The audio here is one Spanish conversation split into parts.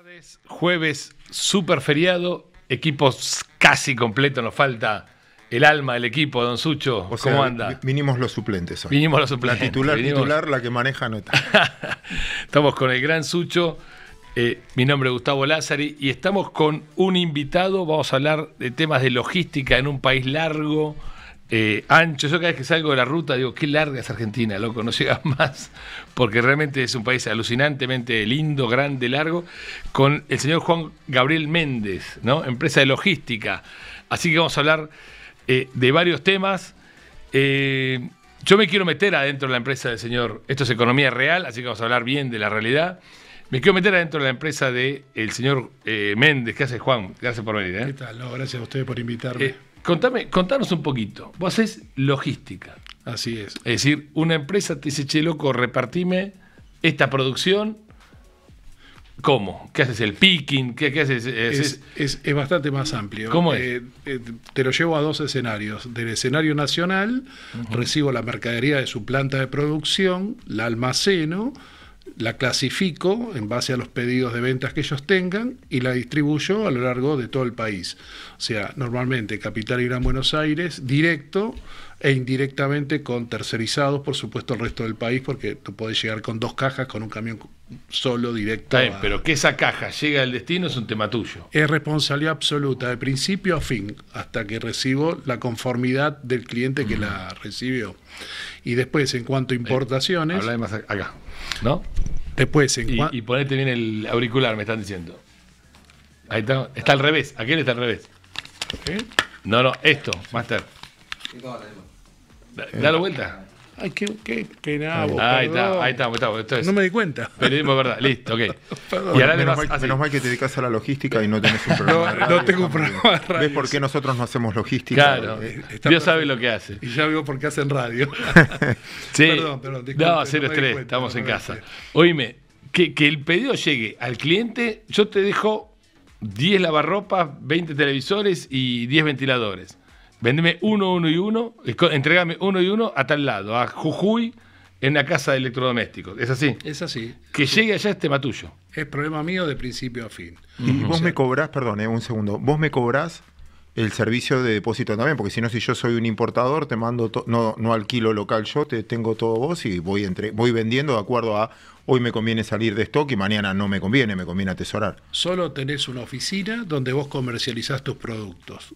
tardes, jueves, super feriado, equipos casi completo, nos falta el alma el equipo, don Sucho. ¿Cómo anda? Vinimos los suplentes hoy. Vinimos los suplentes. Titular, titular, la que maneja no está. estamos con el gran Sucho. Eh, mi nombre es Gustavo Lázari y estamos con un invitado. Vamos a hablar de temas de logística en un país largo, eh, ancho. Yo cada vez que salgo de la ruta digo, qué larga es Argentina, loco, no más, porque realmente es un país alucinantemente lindo, grande, largo, con el señor Juan Gabriel Méndez, ¿no? Empresa de logística. Así que vamos a hablar eh, de varios temas. Eh, yo me quiero meter adentro de la empresa del señor, esto es economía real, así que vamos a hablar bien de la realidad. Me quiero meter adentro de la empresa del señor Méndez. ¿Qué hace Juan? Gracias por venir. ¿Qué tal? No, gracias a ustedes por invitarme. Contame, contanos un poquito. Vos haces logística. Así es. Es decir, una empresa te dice, che, loco, repartime esta producción. ¿Cómo? ¿Qué haces? ¿El picking? ¿Qué, haces? Es, bastante más amplio. ¿Cómo eh, eh, te lo llevo a dos escenarios. Del escenario nacional, recibo la mercadería de su planta de producción, la almaceno la clasifico en base a los pedidos de ventas que ellos tengan y la distribuyo a lo largo de todo el país. O sea, normalmente Capital y Gran Buenos Aires, directo e indirectamente con tercerizados, por supuesto, el resto del país, porque tú puedes llegar con dos cajas, con un camión solo, directo. pero que esa caja llegue al destino es un tema tuyo. Es responsabilidad absoluta, de principio a fin, hasta que recibo la conformidad del cliente que la recibió. Y después, en cuanto a importaciones... acá. ¿No? Después, en y, y, ponete bien el auricular, me están diciendo. Ahí está, está al revés. quién está al revés. ¿Eh? No, no, esto, Master. Dale vuelta. Ay, qué, nabo, Ahí está, ahí está, ahí está. no me di cuenta. Periodismo, verdad. Listo, ok. y ahora menos, mal, menos, mal, que te dedicas a la logística y no tenés un programa. no, no tengo un programa de radio. ¿Ves por qué nosotros no hacemos logística? Claro. Eh, Dios sabe lo que hace. Y ya veo por qué hacen radio. sí. Perdón, perdón. no, cero estamos en casa. Oíme, que, que el pedido llegue al cliente, yo te dejo 10 lavarropas, 20 televisores y 10 ventiladores. Vendeme uno, uno y uno, entregame uno y uno a tal lado, a Jujuy, en la casa de electrodomésticos. ¿Es así? Es así. Que llegue allá este tuyo. Es problema mío de principio a fin. Y vos me cobrás, perdón, eh, un segundo, vos me cobrás el servicio de depósito también, porque si no, si yo soy un importador, te mando, no, no alquilo local yo, te tengo todo vos y voy, entre voy vendiendo de acuerdo a hoy me conviene salir de stock y mañana no me conviene, me conviene atesorar. Solo tenés una oficina donde vos comercializás tus productos.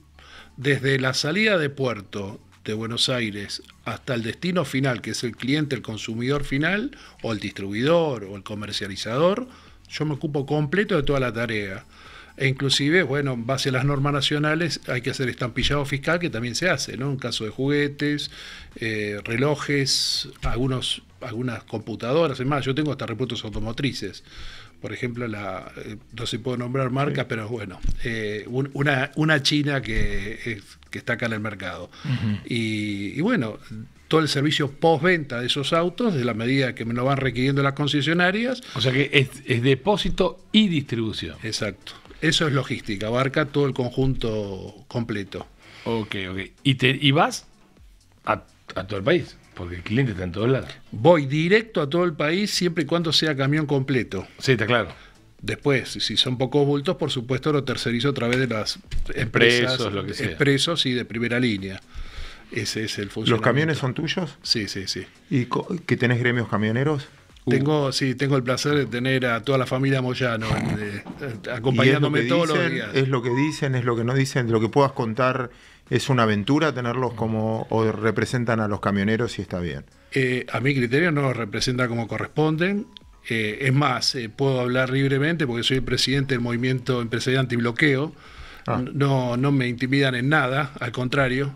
Desde la salida de puerto de Buenos Aires hasta el destino final, que es el cliente, el consumidor final, o el distribuidor, o el comercializador, yo me ocupo completo de toda la tarea. E inclusive, bueno, en base a las normas nacionales hay que hacer estampillado fiscal, que también se hace, ¿no? En caso de juguetes, eh, relojes, algunos, algunas computadoras, además más, yo tengo hasta repuestos automotrices por ejemplo, la, eh, no se si puedo nombrar marca, pero bueno, eh, una, una, china que, que, está acá en el mercado. y, bueno, todo el servicio postventa de esos autos, de la medida que me lo van requiriendo las concesionarias. O sea que es, depósito y distribución. Exacto. Eso es logística, abarca todo el conjunto completo. Ok, ok. ¿Y, te, y vas a, a todo el país? Porque el cliente está en todos lados. Voy directo a todo el país siempre y cuando sea camión completo. Sí, está claro. Después, si son pocos bultos, por supuesto lo tercerizo a través de las empresas, expresos y de primera línea. Ese es el funcionamiento. ¿Los camiones son tuyos? Sí, sí, sí. ¿Y que tenés gremios camioneros? Uh. Tengo, sí, tengo el placer de tener a toda la familia Moyano eh, acompañándome todos los días. Es lo que dicen, es lo que no dicen, lo que puedas contar es una aventura tenerlos como o representan a los camioneros y está bien. Eh, a mi criterio no los representa como corresponden. Eh, es más, eh, puedo hablar libremente porque soy el presidente del movimiento empresarial antibloqueo. bloqueo. Ah. No, me intimidan en nada, al contrario.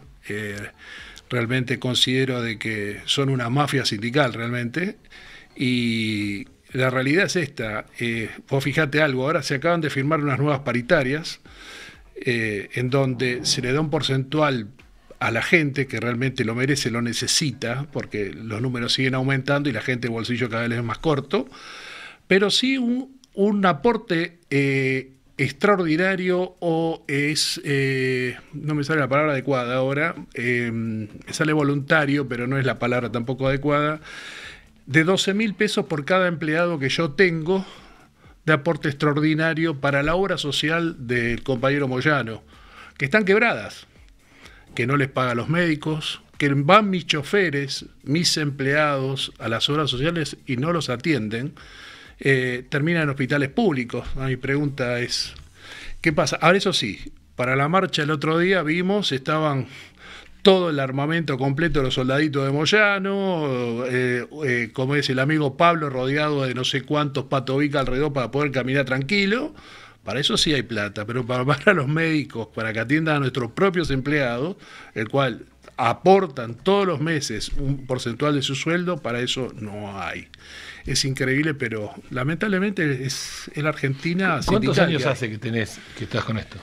realmente considero de que son una mafia sindical realmente. Y la realidad es esta. vos fijate algo, ahora se acaban de firmar unas nuevas paritarias eh, en donde se le da un porcentual a la gente que realmente lo merece, lo necesita, porque los números siguen aumentando y la gente de bolsillo cada vez es más corto, pero sí un, aporte eh, extraordinario o es, eh, no me sale la palabra adecuada ahora, sale voluntario, pero no es la palabra tampoco adecuada, de 12 mil pesos por cada empleado que yo tengo de aporte extraordinario para la obra social del compañero Moyano, que están quebradas, que no les paga los médicos, que van mis choferes, mis empleados a las obras sociales y no los atienden, eh, terminan en hospitales públicos. Ah, mi pregunta es, ¿qué pasa? Ahora eso sí, para la marcha el otro día vimos, estaban todo el armamento completo de los soldaditos de Moyano, eh, eh, como es el amigo Pablo rodeado de no sé cuántos patobicas alrededor para poder caminar tranquilo. Para eso sí hay plata, pero para, para los médicos, para que atiendan a nuestros propios empleados, el cual aportan todos los meses un porcentual de su sueldo, para eso no hay. Es increíble, pero lamentablemente es en Argentina. ¿Cuántos años hace que tenés que estás con esto?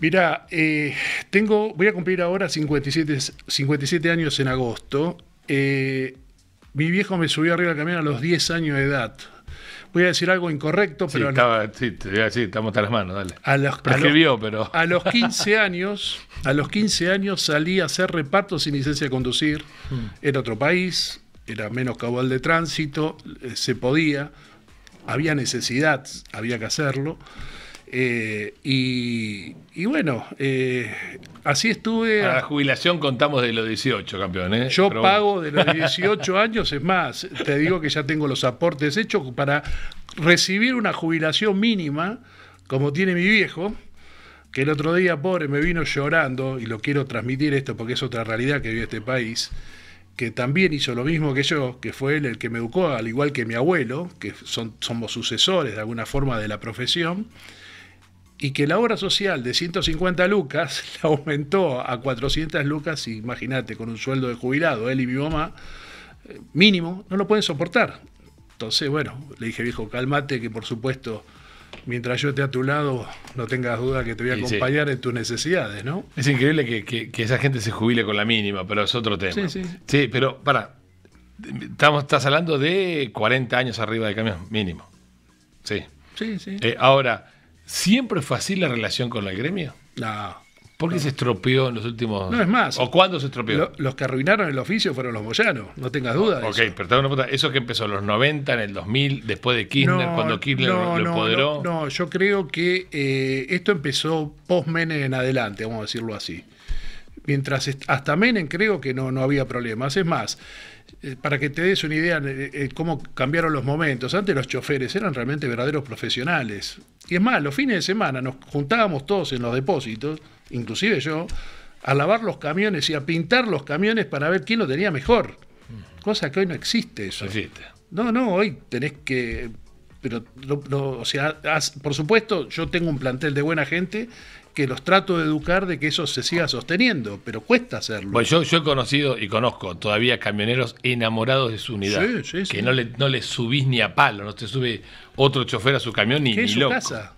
Mira, eh, tengo, voy a cumplir ahora 57, 57 años en agosto. Eh, mi viejo me subió arriba del camión a los 10 años de edad. Voy a decir algo incorrecto, pero. Sí, a las manos, dale. A los, pero. A los 15 años, a los 15 años salí a hacer reparto sin licencia de conducir. Mm. Era otro país, era menos cabal de tránsito, eh, se podía, había necesidad, había que hacerlo. Eh, y, bueno, eh, así estuve. A la jubilación contamos de los 18, campeón. ¿eh? Yo pago de los 18 años, es más, te digo que ya tengo los aportes hechos para recibir una jubilación mínima, como tiene mi viejo, que el otro día, pobre, me vino llorando, y lo quiero transmitir esto porque es otra realidad que vive este país que también hizo lo mismo que yo, que fue él el que me educó, al igual que mi abuelo, que son, somos sucesores de alguna forma de la profesión, y que la obra social de 150 lucas la aumentó a 400 lucas, imagínate, con un sueldo de jubilado, él y mi mamá, eh, mínimo, no lo pueden soportar. Entonces, bueno, le dije, viejo, cálmate, que por supuesto, mientras yo esté a tu lado, no tengas duda que te voy a acompañar en tus necesidades, ¿no? Es increíble que, esa gente se jubile con la mínima, pero es otro tema. Sí, sí. Sí, pero para, estamos, estás hablando de 40 años arriba de camión, mínimo. Sí. Sí, sí. Eh, ahora, ¿Siempre fue así la relación con la gremio? No. ¿Por qué se estropeó en los últimos.? No es más. ¿O cuándo se estropeó? los que arruinaron el oficio fueron los boyanos, no tengas dudas. ok, eso. pero te hago una pregunta. ¿Eso que empezó en los 90, en el 2000, después de Kirchner, cuando Kirchner lo empoderó? No, yo creo que eh, esto empezó post en adelante, vamos a decirlo así mientras hasta Menem creo que no, no había problemas. Es más, eh, para que te des una idea de eh, eh, cómo cambiaron los momentos, antes los choferes eran realmente verdaderos profesionales. Y es más, los fines de semana nos juntábamos todos en los depósitos, inclusive yo, a lavar los camiones y a pintar los camiones para ver quién lo tenía mejor. Cosa que hoy no existe eso. No No, no, hoy tenés que pero o sea, por supuesto, yo tengo un plantel de buena gente que los trato de educar de que eso se siga sosteniendo, pero cuesta hacerlo. yo, he conocido y conozco todavía camioneros enamorados de su unidad, que no le, subís ni a palo, no te sube otro chofer a su camión ni, ni su loco. Casa?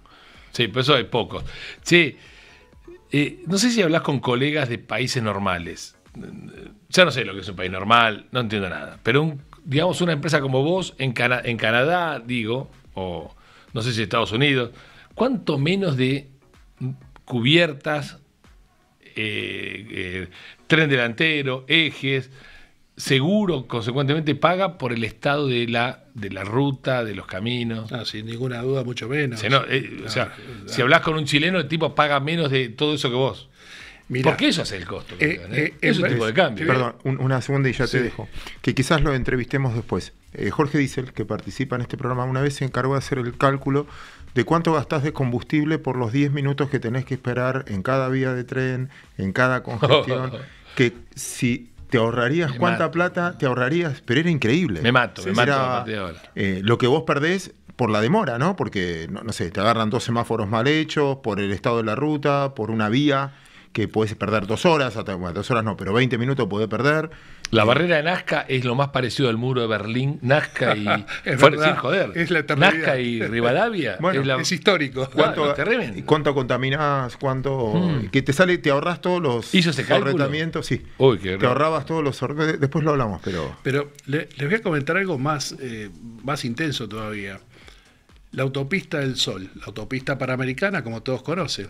Sí, por eso hay poco Sí, eh, no sé si hablas con colegas de países normales. Ya no sé lo que es un país normal, no entiendo nada. Pero digamos una empresa como vos, en, en Canadá, digo, o no sé si Estados Unidos, ¿cuánto menos de cubiertas, eh, eh, tren delantero, ejes, seguro, consecuentemente paga por el estado de la, de la ruta, de los caminos. Ah, sin ninguna duda, mucho menos. Eh, o sea, si hablas con un chileno, el tipo paga menos de todo eso que vos. Porque eso hace el costo. es un tipo de cambio. Perdón, una segunda y ya te dejo. Que quizás lo entrevistemos después. Jorge Diesel, que participa en este programa, una vez se encargó de hacer el cálculo de cuánto gastas de combustible por los 10 minutos que tenés que esperar en cada vía de tren, en cada congestión, que si te ahorrarías cuánta plata, te ahorrarías, pero era increíble. Me mato, me mato. Eh, lo que vos perdés por la demora, ¿no? Porque, no, sé, te agarran dos semáforos mal hechos, por el estado de la ruta, por una vía que puedes perder dos horas, hasta, bueno, dos horas no, pero 20 minutos puede perder. La barrera de Nazca es lo más parecido al muro de Berlín. Nazca y. es joder. Es Nazca y Rivadavia. es, histórico. ¿Cuánto, ¿Cuánto contaminás? ¿Cuánto.? Hmm. Que te sale, te ahorras todos los. ¿Hizo sí. Uy, te ahorrabas todos los. Después lo hablamos, pero. Pero les voy a comentar algo más, eh, más intenso todavía. La autopista del Sol, la autopista panamericana, como todos conocen,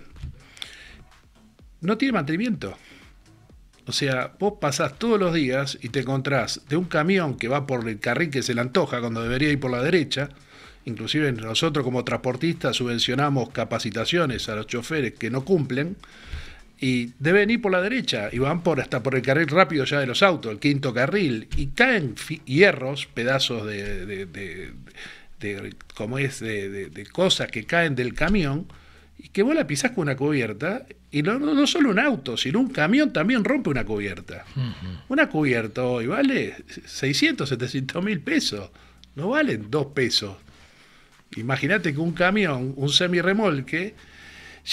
no tiene mantenimiento. O sea, vos pasás todos los días y te encontrás de un camión que va por el carril que se le antoja cuando debería ir por la derecha. Inclusive nosotros como transportistas subvencionamos capacitaciones a los choferes que no cumplen y deben ir por la derecha y van por hasta por el carril rápido ya de los autos, el quinto carril, y caen hierros, pedazos de, como es de, cosas que caen del camión y que vos la pisás con una cubierta y no, solo un auto, sino un camión también rompe una cubierta. Una cubierta hoy vale 600, 700 mil pesos. No valen dos pesos. Imagínate que un camión, un semirremolque,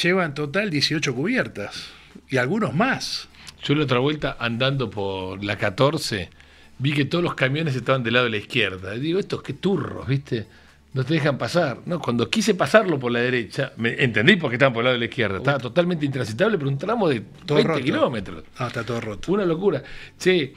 lleva en total 18 cubiertas. Y algunos más. Yo la otra vuelta, andando por la 14, vi que todos los camiones estaban del lado de la izquierda. Y digo, estos qué turros, ¿viste? No te dejan pasar. No, cuando quise pasarlo por la derecha, me entendí porque estaban por el lado de la izquierda. Estaba totalmente intransitable por un tramo de 20 kilómetros. Ah, está todo roto. Una locura. Che,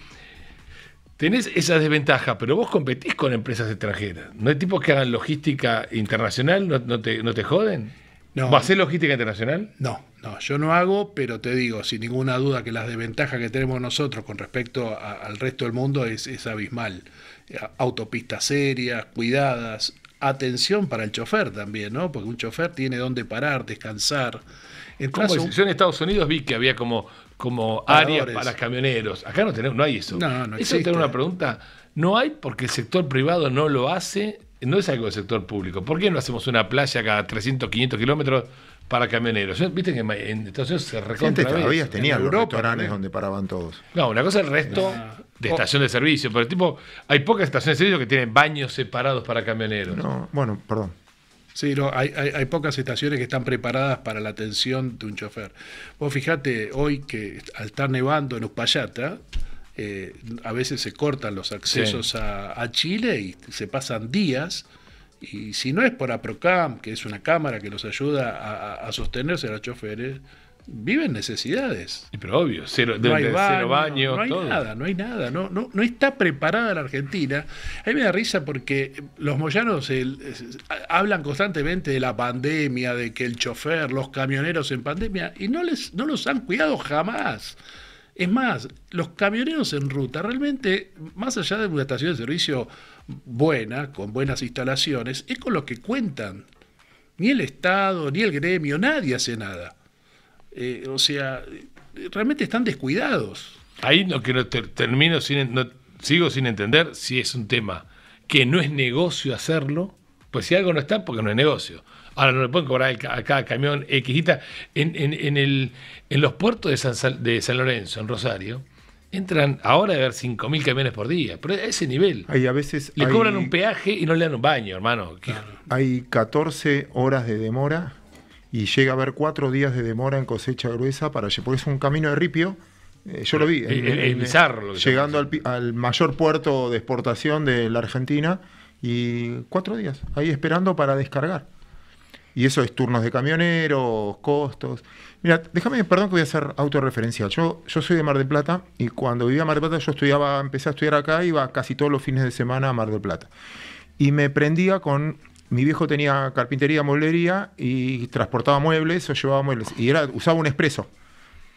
tenés esa desventaja, pero vos competís con empresas extranjeras. ¿No hay tipos que hagan logística internacional? ¿No, te, joden? ¿Vas a hacer logística internacional? No, no, yo no hago, pero te digo, sin ninguna duda, que las desventajas que tenemos nosotros con respecto al resto del mundo es, es abismal. Autopistas serias, cuidadas, atención para el chofer también, ¿no? Porque un chofer tiene dónde parar, descansar. Yo en Estados Unidos vi que había como, como áreas para camioneros. Acá no tenemos, no hay eso. No, no eso una pregunta. No hay porque el sector privado no lo hace, no es algo del sector público. ¿Por qué no hacemos una playa cada 300, 500 kilómetros para camioneros. Eh, viste que en Estados se recontra. Antes todavía tenían los restaurantes donde paraban todos. No, una cosa es el resto ah. de estación de servicio, pero tipo, hay pocas estaciones de servicio que tienen baños separados para camioneros. No, bueno, perdón. Sí, hay, pocas estaciones que están preparadas para la atención de un chofer. Vos fijate hoy que al estar nevando en Uspallata, eh, a veces se cortan los accesos a Chile y se pasan días y si no es por APROCAM, que es una cámara que los ayuda a, sostenerse a los choferes, viven necesidades. Pero obvio, cero, no hay baño, no hay nada, no hay nada, no, no, no está preparada la Argentina. A mí me da risa porque los moyanos hablan constantemente de la pandemia, de que el chofer, los camioneros en pandemia, y no les, no los han cuidado jamás. Es más, los camioneros en ruta, realmente, más allá de una estación de servicio buena, con buenas instalaciones, es con lo que cuentan. Ni el Estado, ni el gremio, nadie hace nada. Eh, o sea, realmente están descuidados. Ahí lo que no termino, sin, sigo sin entender si es un tema que no es negocio hacerlo, pues si algo no está, porque no es negocio. Ahora no le pueden cobrar a cada camión X en, en los puertos de San, de San Lorenzo, en Rosario, entran ahora a ver 5.000 camiones por día, pero a ese nivel. a veces le cobran un peaje y no le dan un baño, hermano. Hay 14 horas de demora y llega a haber 4 días de demora en cosecha gruesa para porque es un camino de ripio. Eh, yo lo vi. Llegando al, al mayor puerto de exportación de la Argentina y cuatro días ahí esperando para descargar. Y eso es turnos de camioneros, costos. Mira, déjame, perdón que voy a hacer autorreferencial. Yo, yo soy de Mar del Plata y cuando vivía en Mar del Plata yo estudiaba, empecé a estudiar acá, iba casi todos los fines de semana a Mar del Plata. Y me prendía con mi viejo tenía carpintería, mueblería y transportaba muebles o llevaba muebles. Y era, usaba un expreso.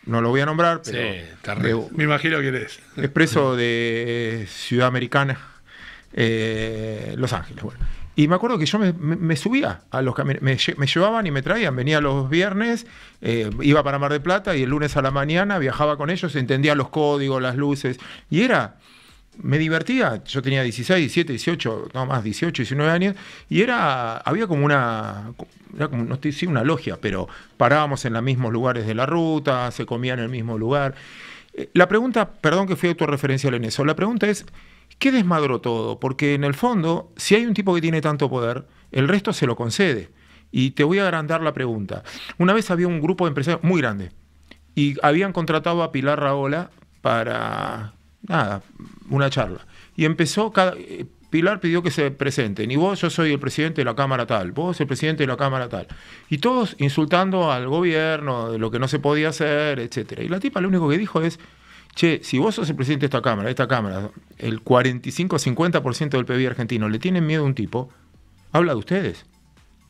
No lo voy a nombrar, pero. Sí, me imagino que eres. Expreso de Ciudad Americana, eh, Los Ángeles, bueno. Y me acuerdo que yo me, subía a los me, llevaban y me traían, venía los viernes, eh, iba para Mar de Plata y el lunes a la mañana viajaba con ellos, entendía los códigos, las luces, y era, me divertía, yo tenía 16, 17, 18, no más, 18, 19 años, y era, había como una, como, no estoy diciendo una logia, pero parábamos en los mismos lugares de la ruta, se comía en el mismo lugar. Eh, la pregunta, perdón que fui autorreferencial en eso, la pregunta es, ¿Qué desmadró todo? Porque en el fondo, si hay un tipo que tiene tanto poder, el resto se lo concede. Y te voy a agrandar la pregunta. Una vez había un grupo de empresarios muy grande y habían contratado a Pilar Raola para, nada, una charla. Y empezó, Pilar pidió que se presenten. Y vos, yo soy el presidente de la Cámara tal, vos el presidente de la Cámara tal. Y todos insultando al gobierno, de lo que no se podía hacer, etc. Y la tipa lo único que dijo es, che, si vos sos el presidente de esta Cámara, esta Cámara, el 45-50% del PBI argentino le tienen miedo a un tipo, habla de ustedes,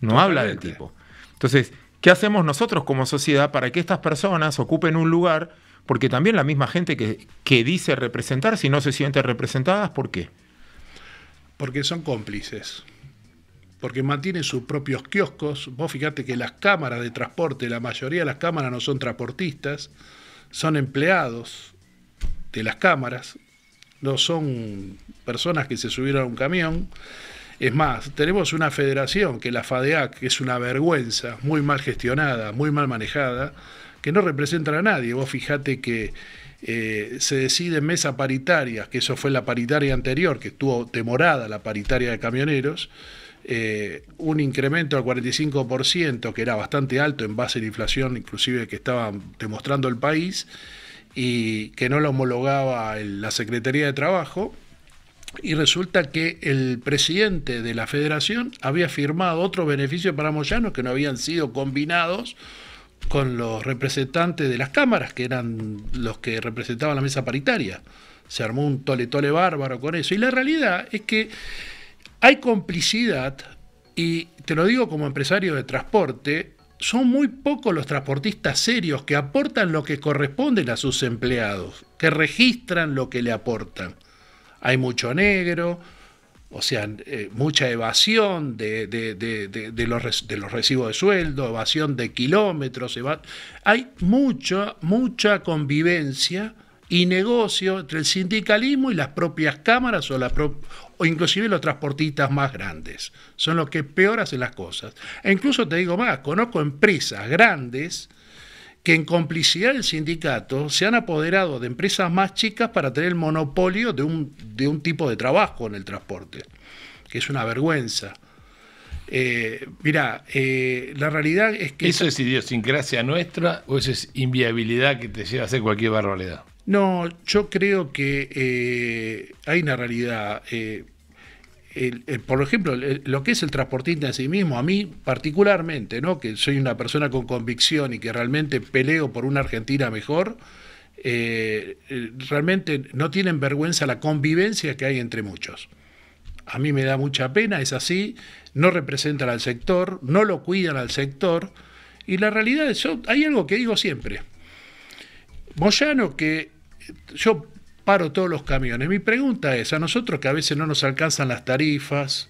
no habla del tipo. Entonces, ¿qué hacemos nosotros como sociedad para que estas personas ocupen un lugar? Porque también la misma gente que, dice representar, si no se siente representadas, ¿por qué? Porque son cómplices porque mantienen sus propios kioscos. Vos fijate que las cámaras de transporte, la mayoría de las cámaras no son transportistas, son empleados, de las cámaras, no son personas que se subieron a un camión. Es más, tenemos una federación que la FADEAC, que es una vergüenza, muy mal gestionada, muy mal manejada, que no representa a nadie. Vos fijate que eh, se decide en mesa paritaria, que eso fue la paritaria anterior, que estuvo demorada la paritaria de camioneros, eh, un incremento al 45%, que era bastante alto en base a la inflación inclusive que estaba demostrando el país, y que no lo homologaba la Secretaría de Trabajo. Y resulta que el presidente de la federación había firmado otros beneficios para Moyano que no habían sido combinados con los representantes de las cámaras, que eran los que representaban la mesa paritaria. Se armó un tole-tole bárbaro con eso. Y la realidad es que hay complicidad, y te lo digo como empresario de transporte, son muy pocos los transportistas serios que aportan lo que corresponden a sus empleados, que registran lo que le aportan. Hay mucho negro, o sea, eh, mucha evasión de, los, recibos de sueldo, evasión de kilómetros, hay mucha, mucha convivencia y negocio entre el sindicalismo y las propias cámaras o, o inclusive los transportistas más grandes. Son los que peor hacen las cosas. E incluso te digo más, conozco empresas grandes que en complicidad del sindicato se han apoderado de empresas más chicas para tener el monopolio de un, de un tipo de trabajo en el transporte, que es una vergüenza. Eh, mirá, eh, la realidad es que... ¿Eso es idiosincrasia nuestra o eso es inviabilidad que te lleva a hacer cualquier barbaridad? No, yo creo que eh, hay una realidad. Eh, eh, por ejemplo, lo que es el transportista en sí mismo, a mí particularmente, ¿no? que soy una persona con convicción y que realmente peleo por una Argentina mejor, realmente no tienen vergüenza la convivencia que hay entre muchos. A mí me da mucha pena, es así, no representan al sector, no lo cuidan al sector, y la realidad es, hay algo que digo siempre. Moyano, que yo paro todos los camiones. Mi pregunta es, a nosotros que a veces no nos alcanzan las tarifas,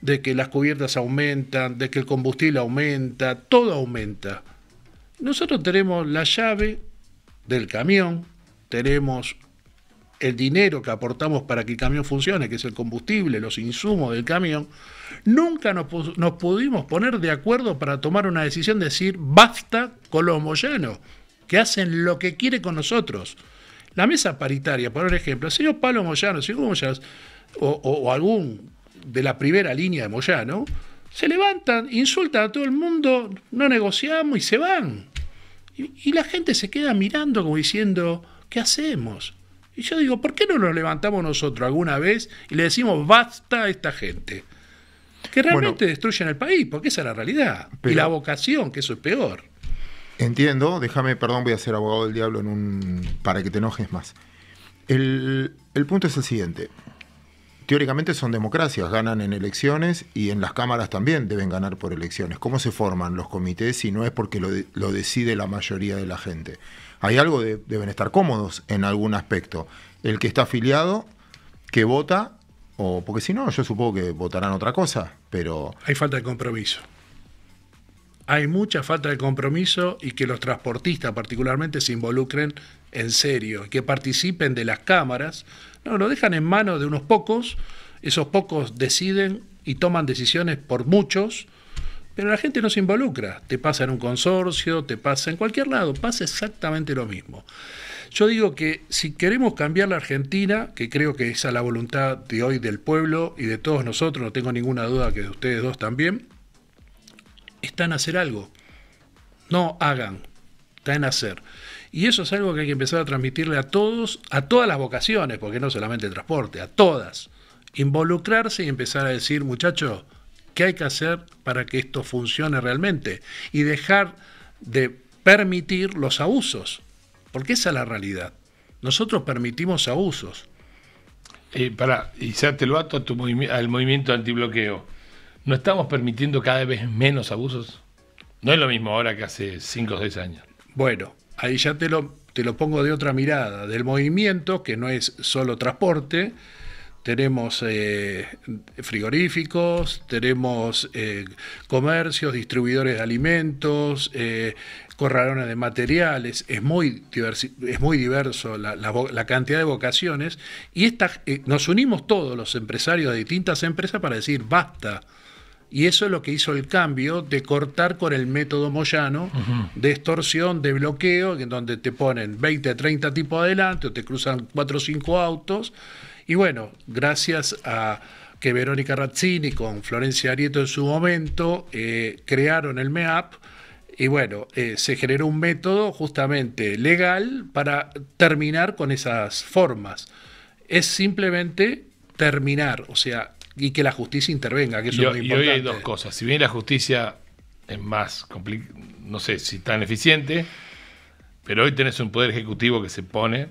de que las cubiertas aumentan, de que el combustible aumenta, todo aumenta. Nosotros tenemos la llave del camión, tenemos el dinero que aportamos para que el camión funcione, que es el combustible, los insumos del camión, nunca nos, pudimos poner de acuerdo para tomar una decisión, de decir, basta con los moyanos, que hacen lo que quiere con nosotros. La mesa paritaria, por ejemplo, el señor Pablo Moyano, o, algún de la primera línea de Moyano, se levantan, insultan a todo el mundo, no negociamos y se van. Y, la gente se queda mirando como diciendo, ¿qué hacemos? Y yo digo, ¿por qué no nos levantamos nosotros alguna vez y le decimos basta a esta gente? Que realmente destruyen el país, porque esa es la realidad. y la vocación, que eso es peor. Entiendo, déjame, perdón, voy a ser abogado del diablo en un, para que te enojes más. El, punto es el siguiente. Teóricamente son democracias, ganan en elecciones y en las cámaras también deben ganar por elecciones. ¿Cómo se forman los comités si no es porque lo, lo decide la mayoría de la gente? Hay algo de deben estar cómodos en algún aspecto. El que está afiliado, que vota, o porque si no, yo supongo que votarán otra cosa, pero... Hay falta de compromiso hay mucha falta de compromiso y que los transportistas particularmente se involucren en serio, que participen de las cámaras. No, lo dejan en manos de unos pocos, esos pocos deciden y toman decisiones por muchos, pero la gente no se involucra. Te pasa en un consorcio, te pasa en cualquier lado, pasa exactamente lo mismo. Yo digo que si queremos cambiar la Argentina, que creo que esa es la voluntad de hoy del pueblo y de todos nosotros, no tengo ninguna duda que de ustedes dos también, están en hacer algo. No hagan, está en hacer. Y eso es algo que hay que empezar a transmitirle a todos, a todas las vocaciones, porque no solamente el transporte, a todas. Involucrarse y empezar a decir, muchachos, ¿qué hay que hacer para que esto funcione realmente? Y dejar de permitir los abusos, porque esa es la realidad. Nosotros permitimos abusos. Eh, para, y ya te lo a tu al movimiento antibloqueo. ¿No estamos permitiendo cada vez menos abusos? No es lo mismo ahora que hace 5 o 6 años. Bueno, ahí ya te lo, te lo pongo de otra mirada, del movimiento, que no es solo transporte, tenemos eh, frigoríficos, tenemos eh, comercios, distribuidores de alimentos, eh, corralones de materiales, es muy, es muy diverso la, la, cantidad de vocaciones y esta, nos unimos todos los empresarios de distintas empresas para decir basta y eso es lo que hizo el cambio de cortar con el método Moyano de extorsión, de bloqueo, en donde te ponen 20, 30 tipos adelante o te cruzan cuatro o 5 autos. Y bueno, gracias a que Verónica Razzini con Florencia Arieto en su momento eh, crearon el MEAP, y bueno, eh, se generó un método justamente legal para terminar con esas formas. Es simplemente terminar, o sea, y que la justicia intervenga, que eso es muy importante. Y hoy hay dos cosas. Si bien la justicia es más, no sé si tan eficiente, pero hoy tenés un poder ejecutivo que se pone.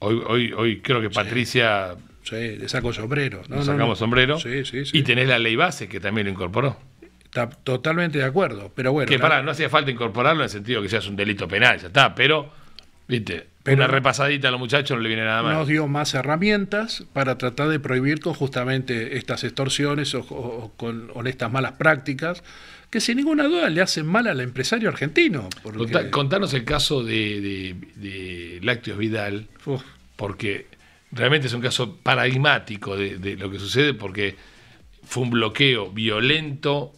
Hoy, hoy, hoy creo que Patricia. Sí, le sacó sombrero. No, sacamos sombrero. Sí, sí, sí. y tenés la ley base que también lo incorporó. Está totalmente de acuerdo, pero bueno. Que pará, no hacía falta incorporarlo en el sentido que ya un delito penal, ya está, pero, viste, una repasadita a los muchachos no le viene nada mal. Nos dio más herramientas para tratar de prohibir con justamente estas extorsiones o, con, estas malas prácticas que sin ninguna duda le hacen mal al empresario argentino. contanos el caso de, Lácteos Vidal, porque realmente es un caso paradigmático de, lo que sucede, porque fue un bloqueo violento,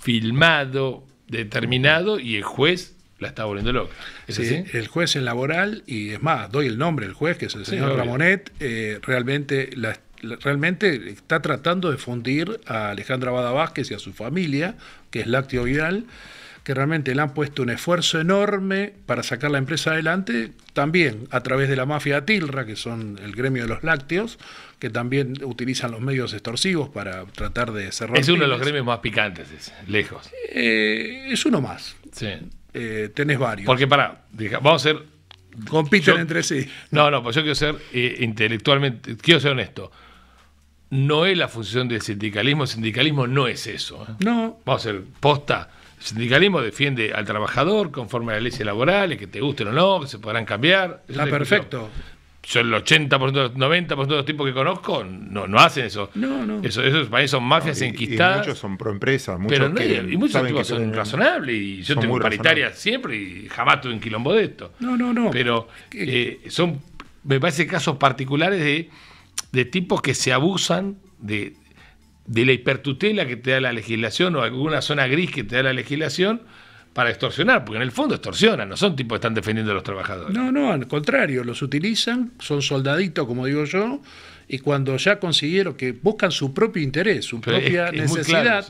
filmado, determinado, y el juez la está volviendo loca. el juez en laboral, y es más, doy el nombre del juez, que es el señor Ramonet, eh, realmente, realmente está tratando de fundir a Alejandra Bada Vázquez y a su familia, que es Lácteo Vidal, que realmente le han puesto un esfuerzo enorme para sacar la empresa adelante, también a través de la mafia Tilra, que son el gremio de los lácteos, que también utilizan los medios extorsivos para tratar de cerrar. Es uno de los gremios más picantes, lejos. Eh, es uno más. Sí. Eh, tenés varios. Porque para, vamos a ser... Compiten entre sí. No, no, pues yo quiero ser eh, intelectualmente, quiero ser honesto. No es la función del sindicalismo, el sindicalismo no es eso. ¿eh? No. Vamos a ser posta. El sindicalismo defiende al trabajador conforme a las leyes laborales, que te guste o no, que se podrán cambiar. La perfecto yo el 80%, 90% de los tipos que conozco no, no hacen eso. No, no. para mí son mafias enquistadas. muchos son proempresas, pero no, y, muchos son razonables y yo tengo paritarias siempre y jamás tuve un quilombo de esto. No, no, no. Pero eh, son, me parece, casos particulares de, de tipos que se abusan de, de la hipertutela que te da la legislación o alguna zona gris que te da la legislación para extorsionar, porque en el fondo extorsionan, no son tipos que están defendiendo a los trabajadores. No, no, al contrario, los utilizan, son soldaditos, como digo yo, y cuando ya consiguieron que buscan su propio interés, su propia necesidad.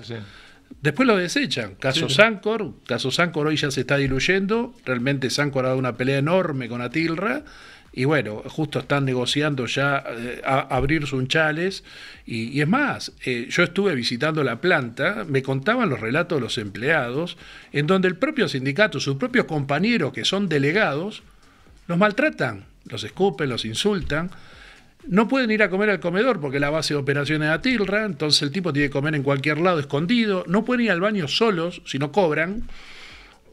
Después lo desechan. Caso Sancor, caso Sancor hoy ya se está diluyendo. Realmente Sancor ha dado una pelea enorme con Atilra y bueno, justo están negociando ya eh, a abrir sunchales. Y, y es más, eh, yo estuve visitando la planta, me contaban los relatos de los empleados, en donde el propio sindicato, sus propios compañeros que son delegados, los maltratan, los escupen, los insultan. No pueden ir a comer al comedor porque la base de operaciones es Atilra, entonces el tipo tiene que comer en cualquier lado escondido. No pueden ir al baño solos si no cobran.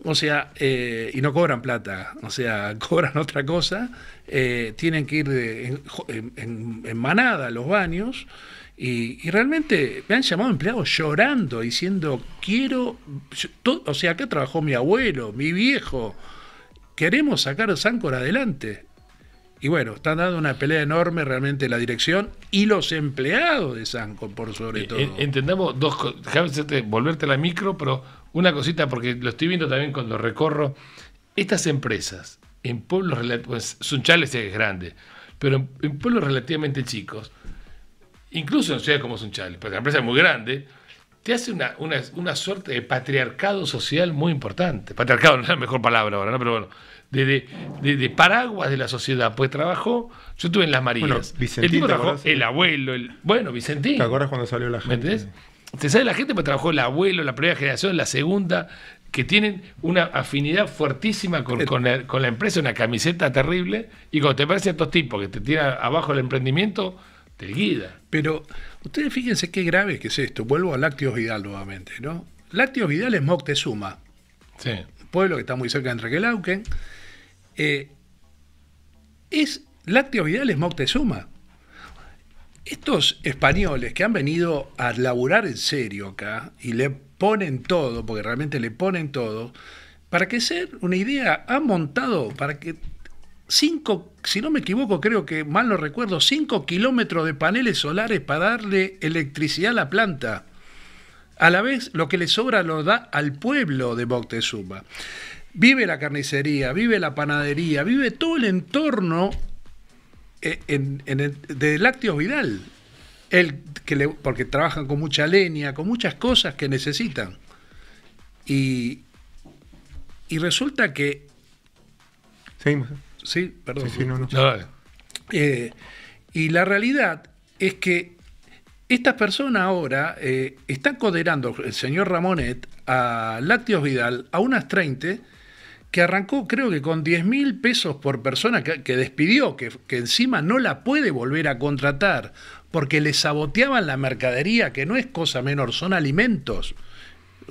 O sea, eh, y no cobran plata, o sea, cobran otra cosa, eh, tienen que ir en, manada a los baños. Y, realmente me han llamado empleados llorando, diciendo, quiero, o sea, acá trabajó mi abuelo, mi viejo, queremos sacar a Sancor adelante. Y bueno, están dando una pelea enorme realmente la dirección y los empleados de Sancor, por sobre e, todo. E, entendamos dos cosas, volverte la micro, pero una cosita, porque lo estoy viendo también cuando recorro. Estas empresas en pueblos relativamente. Pues, Sunchales es grande, pero en, pueblos relativamente chicos, incluso en ciudades como Sunchales, pues, porque la empresa es muy grande, te hace una, una, suerte de patriarcado social muy importante. Patriarcado no es la mejor palabra ahora, pero bueno. De, de, paraguas de la sociedad. Pues trabajó, yo estuve en Las Marías. Vicentín, el el abuelo, el. Bueno, Vicentín. ¿Te acuerdas cuando salió la gente? ¿Me entendés? te sale la gente que pues trabajó el abuelo, la primera generación, la segunda, que tienen una afinidad fuertísima con, la, empresa, una camiseta terrible, y cuando te a estos tipos que te tiran abajo el emprendimiento, te guida. Pero ustedes fíjense qué grave que es esto. Vuelvo a Lácteos Vidal nuevamente, ¿no? Lácteos Vidal es Moctezuma, sí. pueblo que está muy cerca de Entrequelauquen. Eh, es Lácteos Vidal es Moctezuma. Estos españoles que han venido a laburar en serio acá y le ponen todo, porque realmente le ponen todo, para que sea una idea, han montado para que cinco, si no me equivoco, creo que mal lo recuerdo, cinco kilómetros de paneles solares para darle electricidad a la planta. A la vez, lo que le sobra lo da al pueblo de Boctezuma. Vive la carnicería, vive la panadería, vive todo el entorno eh, en, de lácteos Vidal, el que porque trabajan con mucha leña, con muchas cosas que necesitan. Y, resulta que... ¿eh? Sí, perdón. Eh, y la realidad es que estas personas ahora eh, están coderando el señor Ramonet a Lácteos Vidal a unas 30 arrancó creo que con 10 mil pesos por persona que, despidió, que, encima no la puede volver a contratar, porque le saboteaban la mercadería, que no es cosa menor, son alimentos.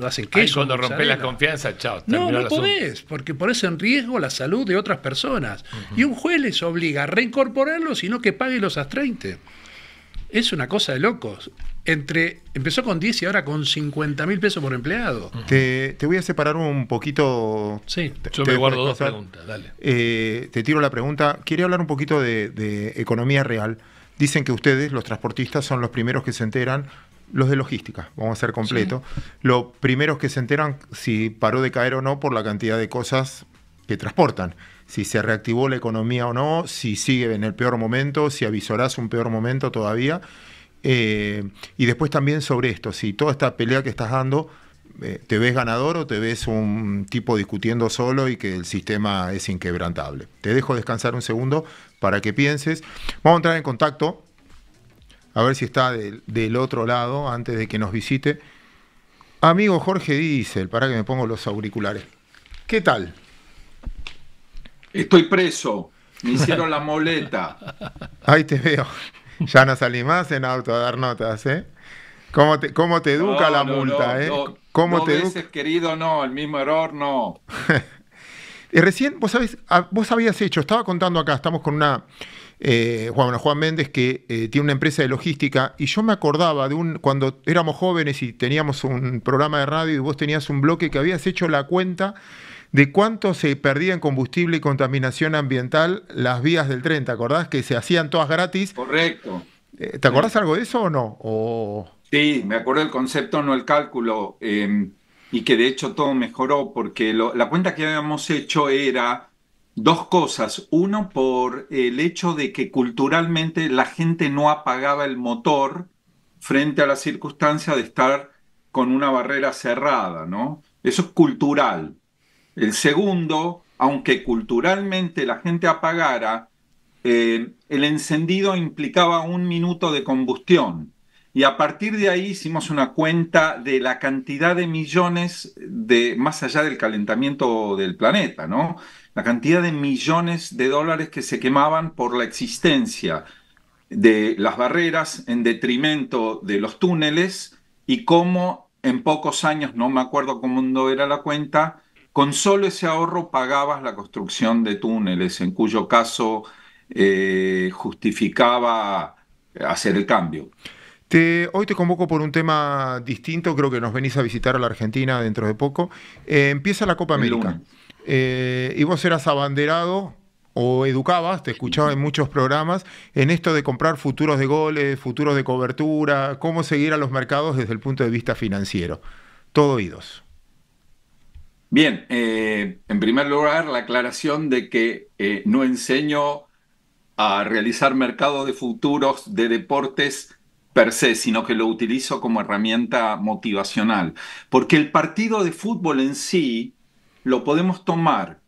Hacen cuando rompe la confianza, chao. No, no podés, porque pones en riesgo la salud de otras personas. Y un juez les obliga a reincorporarlos, sino que pague los astreintes. Es una cosa de locos. Entre, empezó con 10 y ahora con 50 mil pesos por empleado. Te, te, voy a separar un poquito. Sí, te, yo me guardo dos preguntas, dale. Eh, te tiro la pregunta. Quería hablar un poquito de, economía real. Dicen que ustedes, los transportistas, son los primeros que se enteran los de logística, vamos a ser completo. Los primeros que se enteran si paró de caer o no por la cantidad de cosas que transportan si se reactivó la economía o no, si sigue en el peor momento, si avisorás un peor momento todavía. Eh, y después también sobre esto, si toda esta pelea que estás dando, eh, ¿te ves ganador o te ves un tipo discutiendo solo y que el sistema es inquebrantable? Te dejo descansar un segundo para que pienses. Vamos a entrar en contacto, a ver si está del, otro lado antes de que nos visite. Amigo Jorge Diesel, para que me pongo los auriculares. ¿Qué tal? Estoy preso. Me hicieron la moleta. Ahí te veo. Ya no salí más en auto a dar notas, ¿eh? ¿Cómo te, cómo te educa la multa, eh? ¿Cómo te veces, querido, no. El mismo error, no. Recién, vos, sabés, ah, vos habías hecho, estaba contando acá, estamos con una, eh, Juan, Juan Méndez que eh, tiene una empresa de logística y yo me acordaba de un, cuando éramos jóvenes y teníamos un programa de radio y vos tenías un bloque que habías hecho la cuenta de cuánto se perdía en combustible y contaminación ambiental las vías del tren. ¿Te acordás que se hacían todas gratis? Correcto. Eh, ¿Te acordás algo de eso o no? Sí, me acuerdo del concepto, no el cálculo, em, y que de hecho todo mejoró, porque la cuenta que habíamos hecho era dos cosas. Uno, por el hecho de que culturalmente la gente no apagaba el motor frente a la circunstancia de estar con una barrera cerrada, ¿no? Eso es cultural. El segundo, aunque culturalmente la gente apagara, eh, el encendido implicaba un minuto de combustión. Y a partir de ahí hicimos una cuenta de la cantidad de millones de, más allá del calentamiento del planeta, ¿no? La cantidad de millones de dólares que se quemaban por la existencia de las barreras en detrimento de los túneles y cómo en pocos años, no me acuerdo cómo era la cuenta, con solo ese ahorro pagabas la construcción de túneles, en cuyo caso eh, justificaba hacer el cambio. hoy te convoco por un tema distinto, creo que nos venís a visitar a la Argentina dentro de poco. Eh, empieza la Copa América. Eh, y vos eras abanderado o educabas, te escuchaba en muchos programas, en esto de comprar futuros de goles, futuros de cobertura, cómo seguir a los mercados desde el punto de vista financiero. Todo oídos. Bien, eh, en primer lugar, la aclaración de que eh, no enseño a realizar mercado de futuros de deportes per se, sino que lo utilizo como herramienta motivacional. Porque el partido de fútbol en sí lo podemos tomar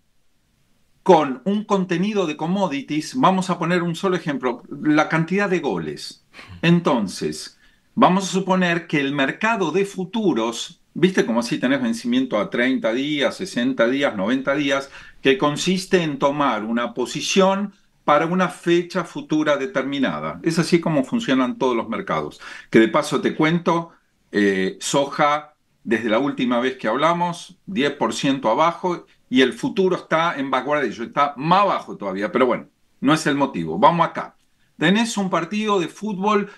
con un contenido de commodities. Vamos a poner un solo ejemplo, la cantidad de goles. Entonces, vamos a suponer que el mercado de futuros viste como así tenés vencimiento a 30 días, 60 días, 90 días, que consiste en tomar una posición para una fecha futura determinada. Es así como funcionan todos los mercados. Que de paso te cuento, eh, soja, desde la última vez que hablamos, 10% abajo y el futuro está en yo está más abajo todavía, pero bueno, no es el motivo. Vamos acá. Tenés un partido de fútbol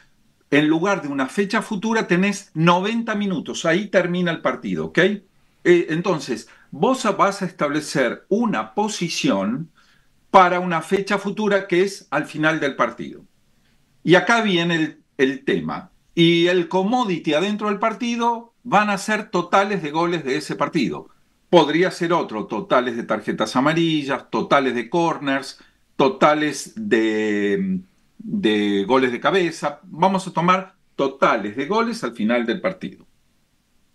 en lugar de una fecha futura tenés 90 minutos, ahí termina el partido, ¿ok? Eh, entonces, vos vas a establecer una posición para una fecha futura que es al final del partido. Y acá viene el, el tema. Y el commodity adentro del partido van a ser totales de goles de ese partido. Podría ser otro, totales de tarjetas amarillas, totales de corners, totales de de goles de cabeza, vamos a tomar totales de goles al final del partido.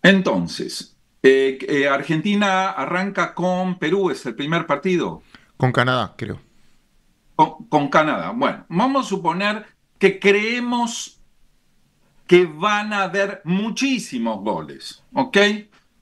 Entonces, eh, eh, Argentina arranca con Perú, es el primer partido. Con Canadá, creo. Con, Canadá. Bueno, vamos a suponer que creemos que van a haber muchísimos goles, ¿ok?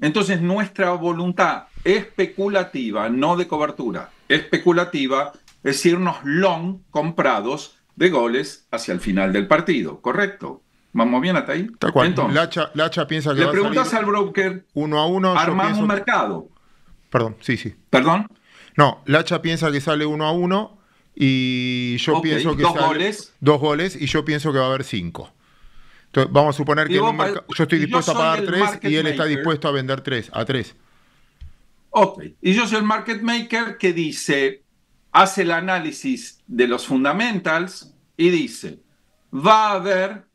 Entonces nuestra voluntad especulativa, no de cobertura, especulativa, es irnos long comprados de goles hacia el final del partido, ¿correcto? ¿Vamos bien hasta ahí? Tal cual. Lacha, piensa que le preguntas al broker, uno a uno, armamos un mercado. Perdón, sí, sí. ¿Perdón? No, Lacha piensa que sale uno a uno y yo pienso que dos goles. dos goles y yo pienso que va a haber cinco. Entonces, vamos a suponer que yo estoy dispuesto a pagar tres y él está dispuesto a vender tres, a tres. Ok, y yo soy el market maker que dice, hace el análisis de los fundamentals y dice, va a haber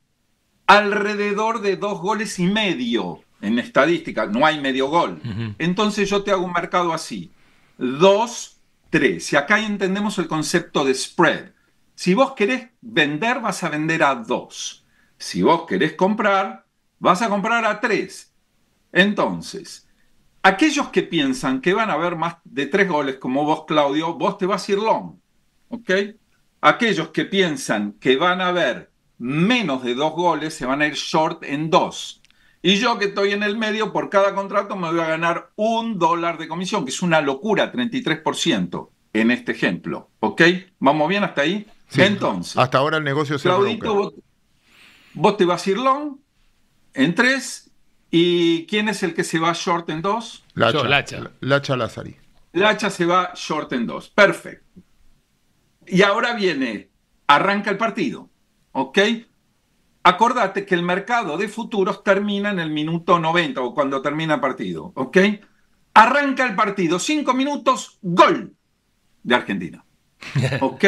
alrededor de dos goles y medio en estadística, no hay medio gol. Entonces yo te hago un mercado así, dos, tres. Y acá entendemos el concepto de spread. Si vos querés vender, vas a vender a dos. Si vos querés comprar, vas a comprar a tres. Entonces, Aquellos que piensan que van a haber más de tres goles, como vos, Claudio, vos te vas a ir long. ¿Ok? Aquellos que piensan que van a haber menos de dos goles, se van a ir short en dos. Y yo que estoy en el medio, por cada contrato me voy a ganar un dólar de comisión, que es una locura, 33% en este ejemplo. ¿Ok? ¿Vamos bien hasta ahí? Entonces. Hasta ahora el negocio se Claudito, vos, te vas a ir long en tres ¿Y quién es el que se va short en 2? Lacha. Lacha. Lacha Lazari. Lacha se va short en dos. Perfecto. Y ahora viene, arranca el partido. ¿Ok? Acordate que el mercado de futuros termina en el minuto 90 o cuando termina el partido. ¿Ok? Arranca el partido. Cinco minutos, gol de Argentina. ¿Ok?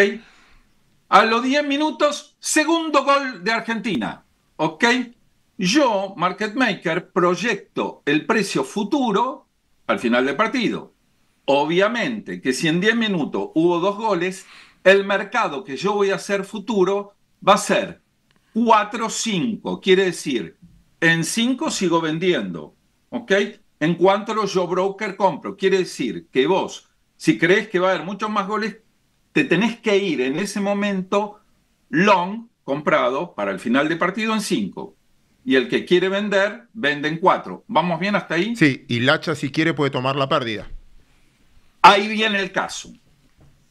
A los 10 minutos, segundo gol de Argentina. ¿Ok? Yo, market maker, proyecto el precio futuro al final del partido. Obviamente que si en 10 minutos hubo dos goles, el mercado que yo voy a hacer futuro va a ser 4-5. Quiere decir, en 5 sigo vendiendo. ¿Ok? En cuanto yo broker compro. Quiere decir que vos, si crees que va a haber muchos más goles, te tenés que ir en ese momento long comprado para el final de partido en 5 y el que quiere vender, vende en cuatro. ¿Vamos bien hasta ahí? Sí, y Lacha si quiere puede tomar la pérdida. Ahí viene el caso.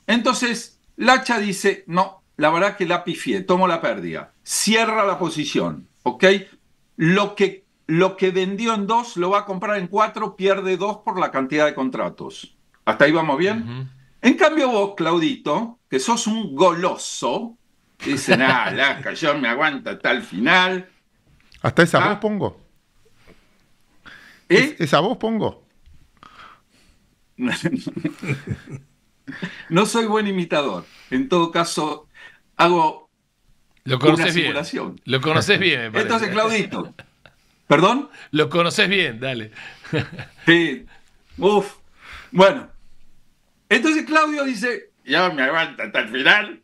Entonces, Lacha dice, no, la verdad que la pifié, tomo la pérdida, cierra la posición, ¿ok? Lo que, lo que vendió en dos lo va a comprar en cuatro, pierde dos por la cantidad de contratos. ¿Hasta ahí vamos bien? En cambio vos, Claudito, que sos un goloso, dicen, ah, Lacha, yo me aguanto hasta el final, hasta ah. esa voz pongo. ¿Eh? esa voz pongo. no soy buen imitador. En todo caso, hago lo conoces bien. Lo conoces bien, Entonces, Claudito. ¿Perdón? Lo conoces bien, dale. sí. Uf. Bueno. Entonces Claudio dice, ya me aguanta hasta el final.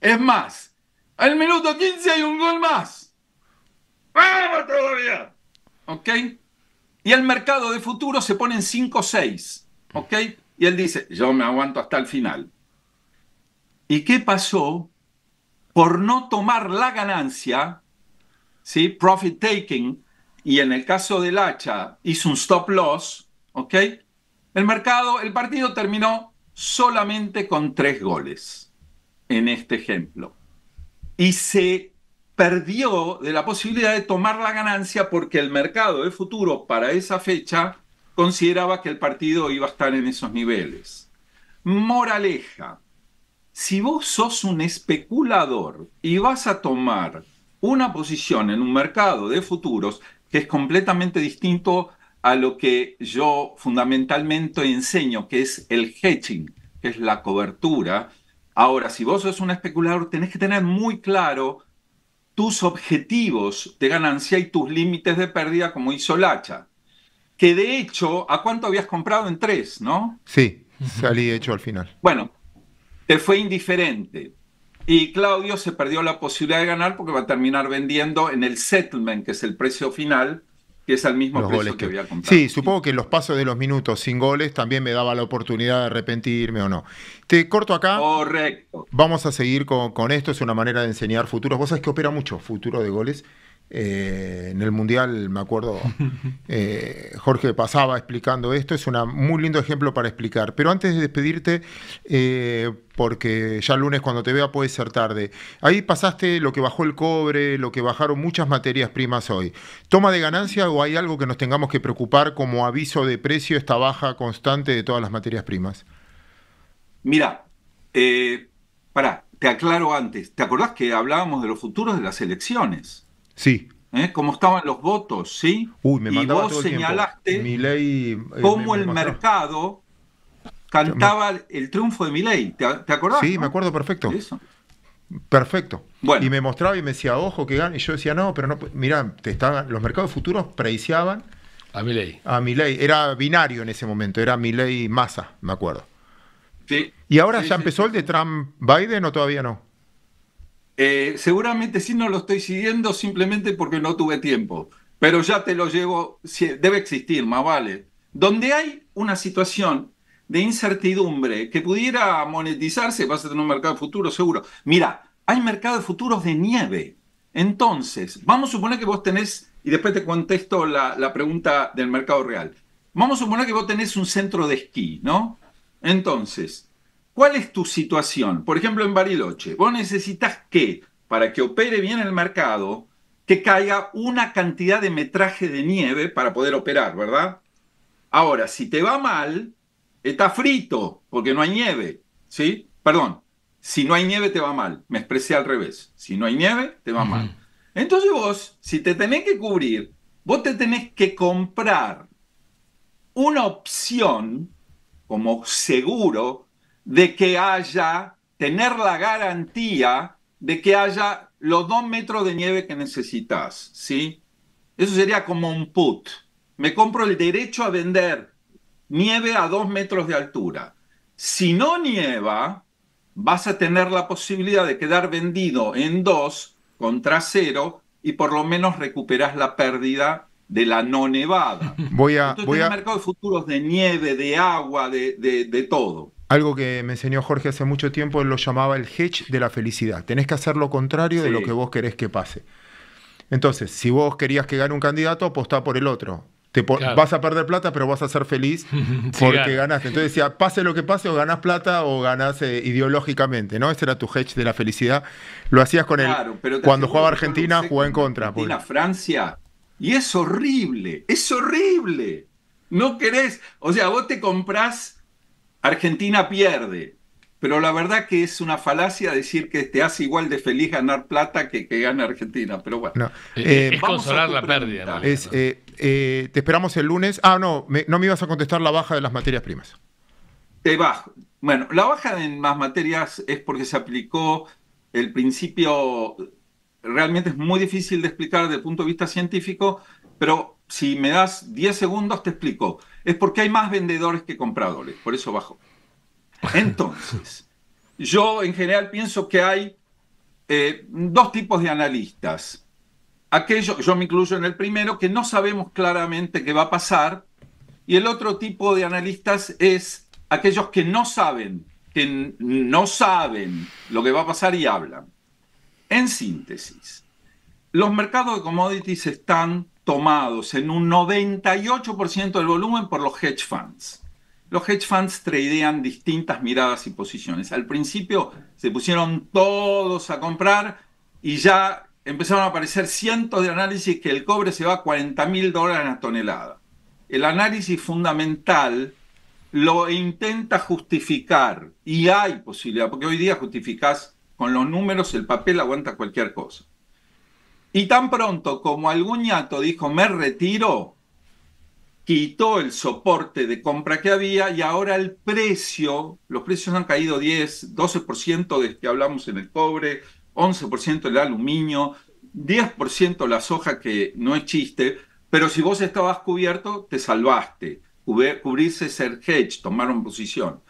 Es más, al minuto 15 hay un gol más. ¡Vamos todavía! ¿Ok? Y el mercado de futuro se pone en 5 6. ¿Ok? Y él dice, yo me aguanto hasta el final. ¿Y qué pasó? Por no tomar la ganancia, ¿sí? Profit taking, y en el caso del hacha hizo un stop loss, ¿ok? El mercado, el partido terminó solamente con tres goles, en este ejemplo. Y se perdió de la posibilidad de tomar la ganancia porque el mercado de futuro para esa fecha consideraba que el partido iba a estar en esos niveles. Moraleja, si vos sos un especulador y vas a tomar una posición en un mercado de futuros que es completamente distinto a lo que yo fundamentalmente enseño, que es el hedging, que es la cobertura. Ahora, si vos sos un especulador, tenés que tener muy claro tus objetivos de ganancia y tus límites de pérdida, como hizo Lacha. Que de hecho, ¿a cuánto habías comprado en tres, no? Sí, salí hecho al final. Bueno, te fue indiferente. Y Claudio se perdió la posibilidad de ganar porque va a terminar vendiendo en el settlement, que es el precio final, que es al mismo precio que, que, Sí, supongo que los pasos de los minutos sin goles también me daba la oportunidad de arrepentirme o no. Te corto acá. Correcto. Vamos a seguir con, con esto, es una manera de enseñar futuros. Vos sabés que opera mucho futuro de goles. Eh, en el Mundial, me acuerdo, eh, Jorge pasaba explicando esto, es un muy lindo ejemplo para explicar. Pero antes de despedirte, eh, porque ya el lunes cuando te vea puede ser tarde, ahí pasaste lo que bajó el cobre, lo que bajaron muchas materias primas hoy. ¿Toma de ganancia o hay algo que nos tengamos que preocupar como aviso de precio esta baja constante de todas las materias primas? Mira, para te aclaro antes, ¿te acordás que hablábamos de los futuros de las elecciones? Sí. ¿Eh? Como estaban los votos, ¿sí? Uy, me y vos señalaste eh, cómo el mercado cantaba el triunfo de mi ley, ¿Te, acordás? Sí, me acuerdo perfecto. Perfecto. Y me mostraba y me decía, ojo, que gane, Y yo decía, no, pero no, mirá, te los mercados futuros preiciaban a mi A ley Era binario en ese momento, era mi ley masa, me acuerdo. Sí. ¿Y ahora ya empezó el de Trump-Biden o todavía no? Eh, seguramente sí no lo estoy siguiendo simplemente porque no tuve tiempo, pero ya te lo llevo, debe existir, más vale. Donde hay una situación de incertidumbre que pudiera monetizarse, vas a tener un mercado futuro seguro. Mira, hay mercado de futuros de nieve. Entonces, vamos a suponer que vos tenés, y después te contesto la, la pregunta del mercado real, vamos a suponer que vos tenés un centro de esquí, ¿no? Entonces, ¿Cuál es tu situación? Por ejemplo, en Bariloche, vos necesitas que, para que opere bien el mercado, que caiga una cantidad de metraje de nieve para poder operar, ¿verdad? Ahora, si te va mal, está frito, porque no hay nieve, ¿sí? Perdón, si no hay nieve te va mal, me expresé al revés, si no hay nieve te va mal. Entonces vos, si te tenés que cubrir, vos te tenés que comprar una opción como seguro de que haya, tener la garantía de que haya los dos metros de nieve que necesitas, ¿sí? Eso sería como un put. Me compro el derecho a vender nieve a dos metros de altura. Si no nieva, vas a tener la posibilidad de quedar vendido en dos contra cero y por lo menos recuperas la pérdida de la no nevada. Voy a, Entonces, voy mercado de futuros de nieve, de agua, de todo. Algo que me enseñó Jorge hace mucho tiempo, él lo llamaba el hedge de la felicidad. Tenés que hacer lo contrario de lo que vos querés que pase. Entonces, si vos querías que gane un candidato, apostá por el otro. Te Vas a perder plata, pero vas a ser feliz porque ganaste. Entonces decía, pase lo que pase, o ganás plata o ganas eh, ideológicamente, ¿no? Ese era tu hedge de la felicidad. Lo hacías con claro, pero Cuando jugaba Argentina, jugaba en contra. Argentina, Francia. Y es horrible, es horrible. No querés, o sea, vos te comprás Argentina pierde, pero la verdad que es una falacia decir que te hace igual de feliz ganar plata que que gana Argentina, pero bueno. Eh, eh, es consolar la pérdida. Eh, te esperamos el lunes. Ah, no, no me ibas a contestar la baja de las materias primas. bajo. Bueno, la baja en las materias es porque se aplicó el principio, realmente es muy difícil de explicar desde el punto de vista científico, pero si me das 10 segundos te explico es porque hay más vendedores que compradores, por eso bajo. Entonces, yo en general pienso que hay eh, dos tipos de analistas. Aquellos, yo me incluyo en el primero, que no sabemos claramente qué va a pasar, y el otro tipo de analistas es aquellos que no saben, que no saben lo que va a pasar y hablan. En síntesis, los mercados de commodities están tomados en un 98% del volumen por los hedge funds. Los hedge funds tradean distintas miradas y posiciones. Al principio se pusieron todos a comprar y ya empezaron a aparecer cientos de análisis que el cobre se va a 40 mil dólares la tonelada. El análisis fundamental lo intenta justificar y hay posibilidad, porque hoy día justificás con los números, el papel aguanta cualquier cosa. Y tan pronto como algún ñato dijo, me retiro, quitó el soporte de compra que había y ahora el precio, los precios han caído 10, 12% desde que hablamos en el cobre, 11% el aluminio, 10% la soja que no chiste, pero si vos estabas cubierto, te salvaste. Cubrirse ser hedge, tomaron posición.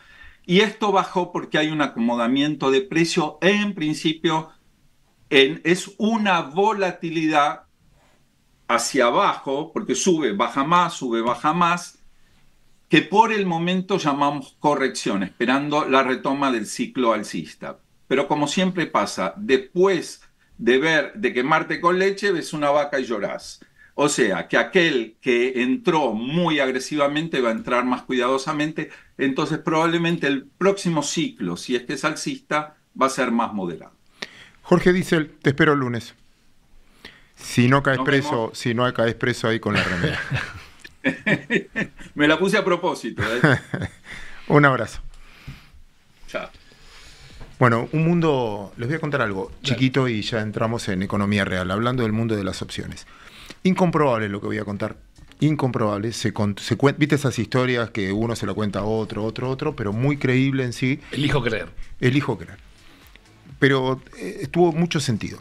Y esto bajó porque hay un acomodamiento de precio en principio es una volatilidad hacia abajo, porque sube, baja más, sube, baja más, que por el momento llamamos corrección, esperando la retoma del ciclo alcista. Pero como siempre pasa, después de ver, de quemarte con leche, ves una vaca y llorás. O sea, que aquel que entró muy agresivamente va a entrar más cuidadosamente, entonces probablemente el próximo ciclo, si es que es alcista, va a ser más moderado. Jorge Diesel, te espero el lunes. Si no caes preso, si no caes preso ahí con la remera. Me la puse a propósito. ¿eh? un abrazo. Chao. Bueno, un mundo, les voy a contar algo chiquito y ya entramos en economía real, hablando del mundo de las opciones. Incomprobable lo que voy a contar, incomprobable. Se, se Viste esas historias que uno se lo cuenta a otro, otro, otro, pero muy creíble en sí. Elijo creer. Elijo creer pero eh, tuvo mucho sentido.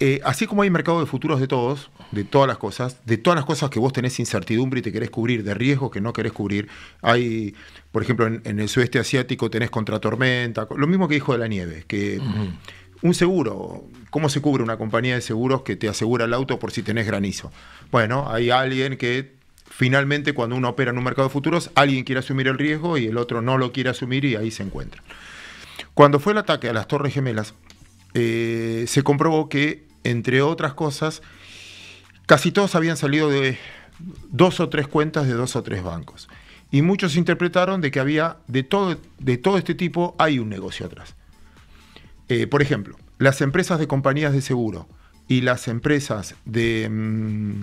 Eh, así como hay mercado de futuros de todos, de todas las cosas, de todas las cosas que vos tenés incertidumbre y te querés cubrir, de riesgos que no querés cubrir, hay, por ejemplo, en, el sudeste asiático tenés contra tormenta, lo mismo que dijo de la nieve, que un seguro, ¿cómo se cubre una compañía de seguros que te asegura el auto por si tenés granizo? Bueno, hay alguien que finalmente cuando uno opera en un mercado de futuros, alguien quiere asumir el riesgo y el otro no lo quiere asumir y ahí se encuentra. Cuando fue el ataque a las Torres Gemelas, eh, se comprobó que, entre otras cosas, casi todos habían salido de dos o tres cuentas de dos o tres bancos. Y muchos interpretaron de que había, de todo, de todo este tipo, hay un negocio atrás. Eh, por ejemplo, las empresas de compañías de seguro y las empresas de, mm,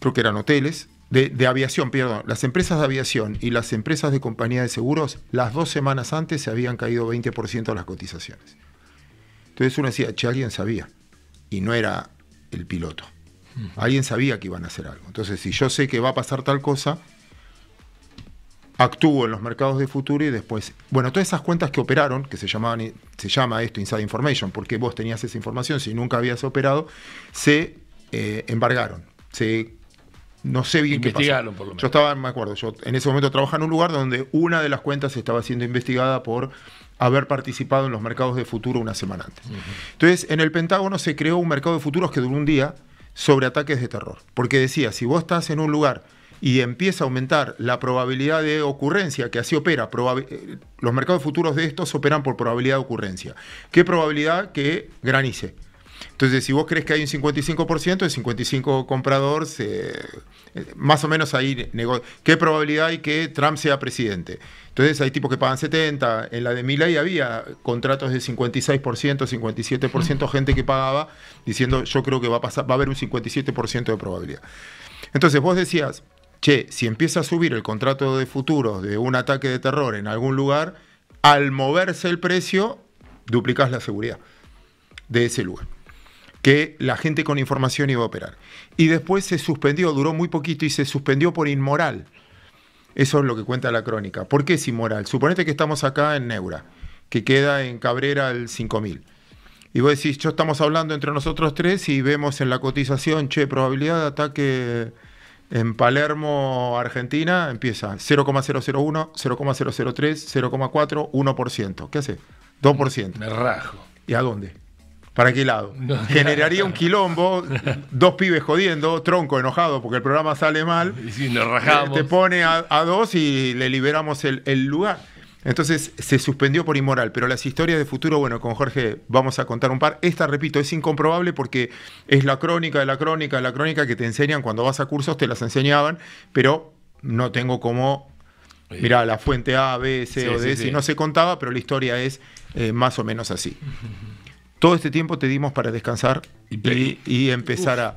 creo que eran hoteles, de, aviación, perdón, las empresas de aviación y las empresas de compañía de seguros, las dos semanas antes se habían caído 20% las cotizaciones. Entonces uno decía, che, alguien sabía, y no era el piloto. Alguien sabía que iban a hacer algo. Entonces, si yo sé que va a pasar tal cosa, actúo en los mercados de futuro y después. Bueno, todas esas cuentas que operaron, que se llamaban, se llama esto inside information, porque vos tenías esa información, si nunca habías operado, se eh, embargaron, se no sé bien qué pasó. Yo estaba, me acuerdo, yo en ese momento trabajaba en un lugar donde una de las cuentas estaba siendo investigada por haber participado en los mercados de futuro una semana antes. Entonces, en el Pentágono se creó un mercado de futuros que duró un día sobre ataques de terror. Porque decía, si vos estás en un lugar y empieza a aumentar la probabilidad de ocurrencia, que así opera, eh, los mercados futuros de estos operan por probabilidad de ocurrencia. ¿Qué probabilidad que granice? Entonces, si vos crees que hay un 55%, de 55% compradores, más o menos ahí ¿Qué probabilidad hay que Trump sea presidente? Entonces, hay tipos que pagan 70%. En la de Milley había contratos de 56%, 57%, mm. gente que pagaba diciendo, yo creo que va a, pasar, a haber un 57% de probabilidad. Entonces, vos decías, che, si empieza a subir el contrato de futuro de un ataque de terror en algún lugar, al moverse el precio, duplicas la seguridad de ese lugar que la gente con información iba a operar. Y después se suspendió, duró muy poquito y se suspendió por inmoral. Eso es lo que cuenta la crónica. ¿Por qué es inmoral? Suponete que estamos acá en Neura, que queda en Cabrera el 5000. Y vos decís, yo estamos hablando entre nosotros tres y vemos en la cotización, che, probabilidad de ataque en Palermo, Argentina, empieza 0,001, 0,003, 0,4, 1%. ¿Qué hace? 2%. Me rajo. ¿Y a dónde? ¿Para qué lado? Generaría un quilombo, dos pibes jodiendo, tronco enojado porque el programa sale mal. Y Te pone a, dos y le liberamos el, lugar. Entonces se suspendió por inmoral, pero las historias de futuro, bueno, con Jorge vamos a contar un par. Esta, repito, es incomprobable porque es la crónica de la crónica de la crónica que te enseñan cuando vas a cursos, te las enseñaban, pero no tengo como, mirá, la fuente A, B, C o D, si no se contaba, pero la historia es eh, más o menos así. Todo este tiempo te dimos para descansar y, empezar a...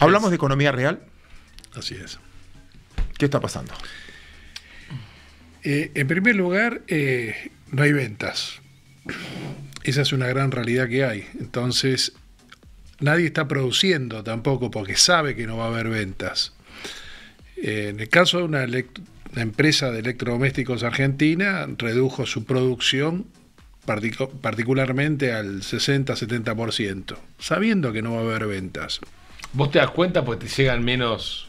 Hablamos de economía real. Así es. ¿Qué está pasando? Eh, en primer lugar, eh, no hay ventas. Esa es una gran realidad que hay. Entonces, nadie está produciendo tampoco porque sabe que no va a haber ventas. Eh, en el caso de una, empresa de electrodomésticos argentina, redujo su producción particularmente al 60-70%, sabiendo que no va a haber ventas. ¿Vos te das cuenta porque te llegan menos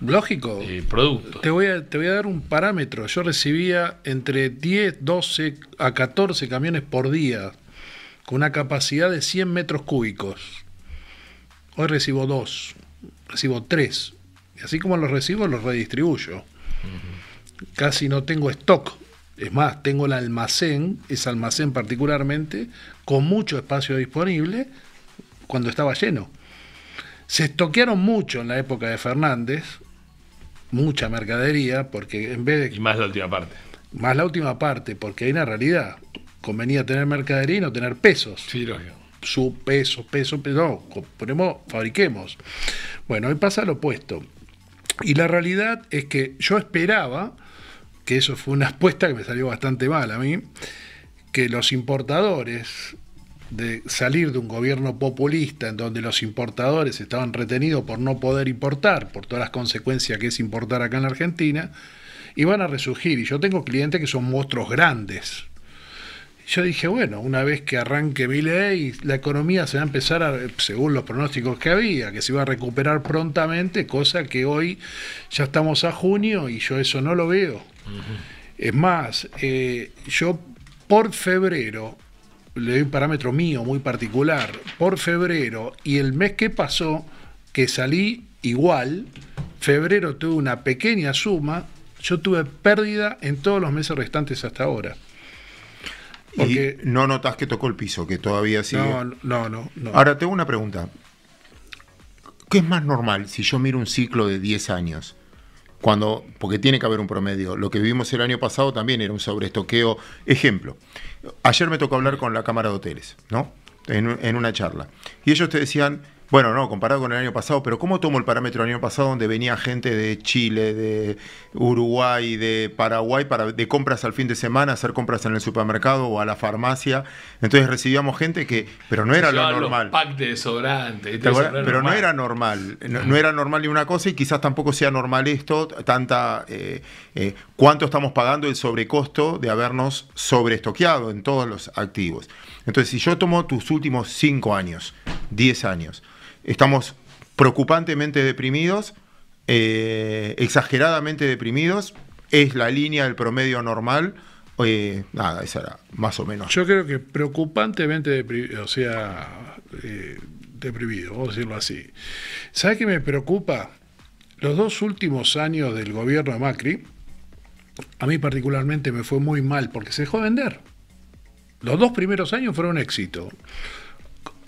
Lógico. Eh, productos? Te voy, a, te voy a dar un parámetro. Yo recibía entre 10, 12 a 14 camiones por día con una capacidad de 100 metros cúbicos. Hoy recibo dos, recibo tres. Y así como los recibo, los redistribuyo. Casi no tengo stock es más, tengo el almacén, ese almacén particularmente, con mucho espacio disponible cuando estaba lleno. Se estoquearon mucho en la época de Fernández, mucha mercadería, porque en vez de... Y más la última parte. Más la última parte, porque hay una realidad. Convenía tener mercadería y no tener pesos. Sí, lógico. Su peso, peso, peso. No, ponemos, fabriquemos. Bueno, hoy pasa lo opuesto. Y la realidad es que yo esperaba que eso fue una apuesta que me salió bastante mal a mí, que los importadores de salir de un gobierno populista en donde los importadores estaban retenidos por no poder importar, por todas las consecuencias que es importar acá en la Argentina, iban a resurgir. Y yo tengo clientes que son monstruos grandes. Yo dije, bueno, una vez que arranque mi ley, la economía se va a empezar, a, según los pronósticos que había, que se iba a recuperar prontamente, cosa que hoy ya estamos a junio y yo eso no lo veo. Es más, eh, yo por febrero, le doy un parámetro mío muy particular, por febrero y el mes que pasó, que salí igual, febrero tuve una pequeña suma, yo tuve pérdida en todos los meses restantes hasta ahora. y no notas que tocó el piso, que todavía sigue. No, no, no, no. Ahora tengo una pregunta. ¿Qué es más normal si yo miro un ciclo de 10 años? Cuando, porque tiene que haber un promedio. Lo que vivimos el año pasado también era un sobreestoqueo. Ejemplo, ayer me tocó hablar con la Cámara de Hoteles, ¿no? En, en una charla. Y ellos te decían, bueno, no, comparado con el año pasado, pero ¿cómo tomo el parámetro del año pasado donde venía gente de Chile, de Uruguay, de Paraguay para de compras al fin de semana, hacer compras en el supermercado o a la farmacia? Entonces recibíamos gente que, pero no era lo normal. Los pack de desodorante, pero no era normal, no, era normal ni una cosa y quizás tampoco sea normal esto, tanta eh, eh, cuánto estamos pagando el sobrecosto de habernos sobreestoqueado en todos los activos. Entonces, si yo tomo tus últimos 5 años, 10 años, estamos preocupantemente deprimidos, eh, exageradamente deprimidos, es la línea del promedio normal. Eh, nada, esa era más o menos. Yo creo que preocupantemente deprimido, o sea, eh, deprimido, vamos a decirlo así. ¿Sabe qué me preocupa? Los dos últimos años del gobierno de Macri, a mí particularmente me fue muy mal porque se dejó vender. Los dos primeros años fueron un éxito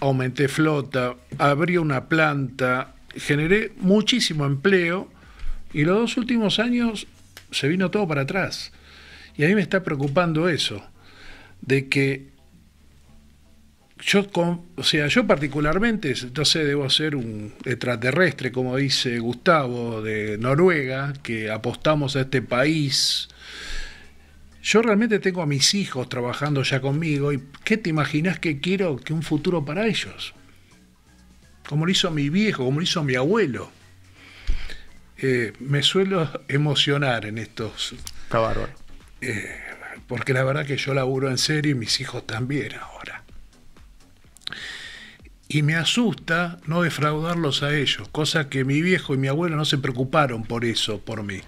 aumenté flota, abrí una planta, generé muchísimo empleo y los dos últimos años se vino todo para atrás. Y a mí me está preocupando eso, de que yo, o sea, yo particularmente, entonces debo ser un extraterrestre, como dice Gustavo, de Noruega, que apostamos a este país yo realmente tengo a mis hijos trabajando ya conmigo y ¿qué te imaginas que quiero que un futuro para ellos? Como lo hizo mi viejo, como lo hizo mi abuelo. Eh, me suelo emocionar en estos. Está bárbaro. Eh, porque la verdad que yo laburo en serio y mis hijos también ahora. Y me asusta no defraudarlos a ellos, cosa que mi viejo y mi abuelo no se preocuparon por eso, por mí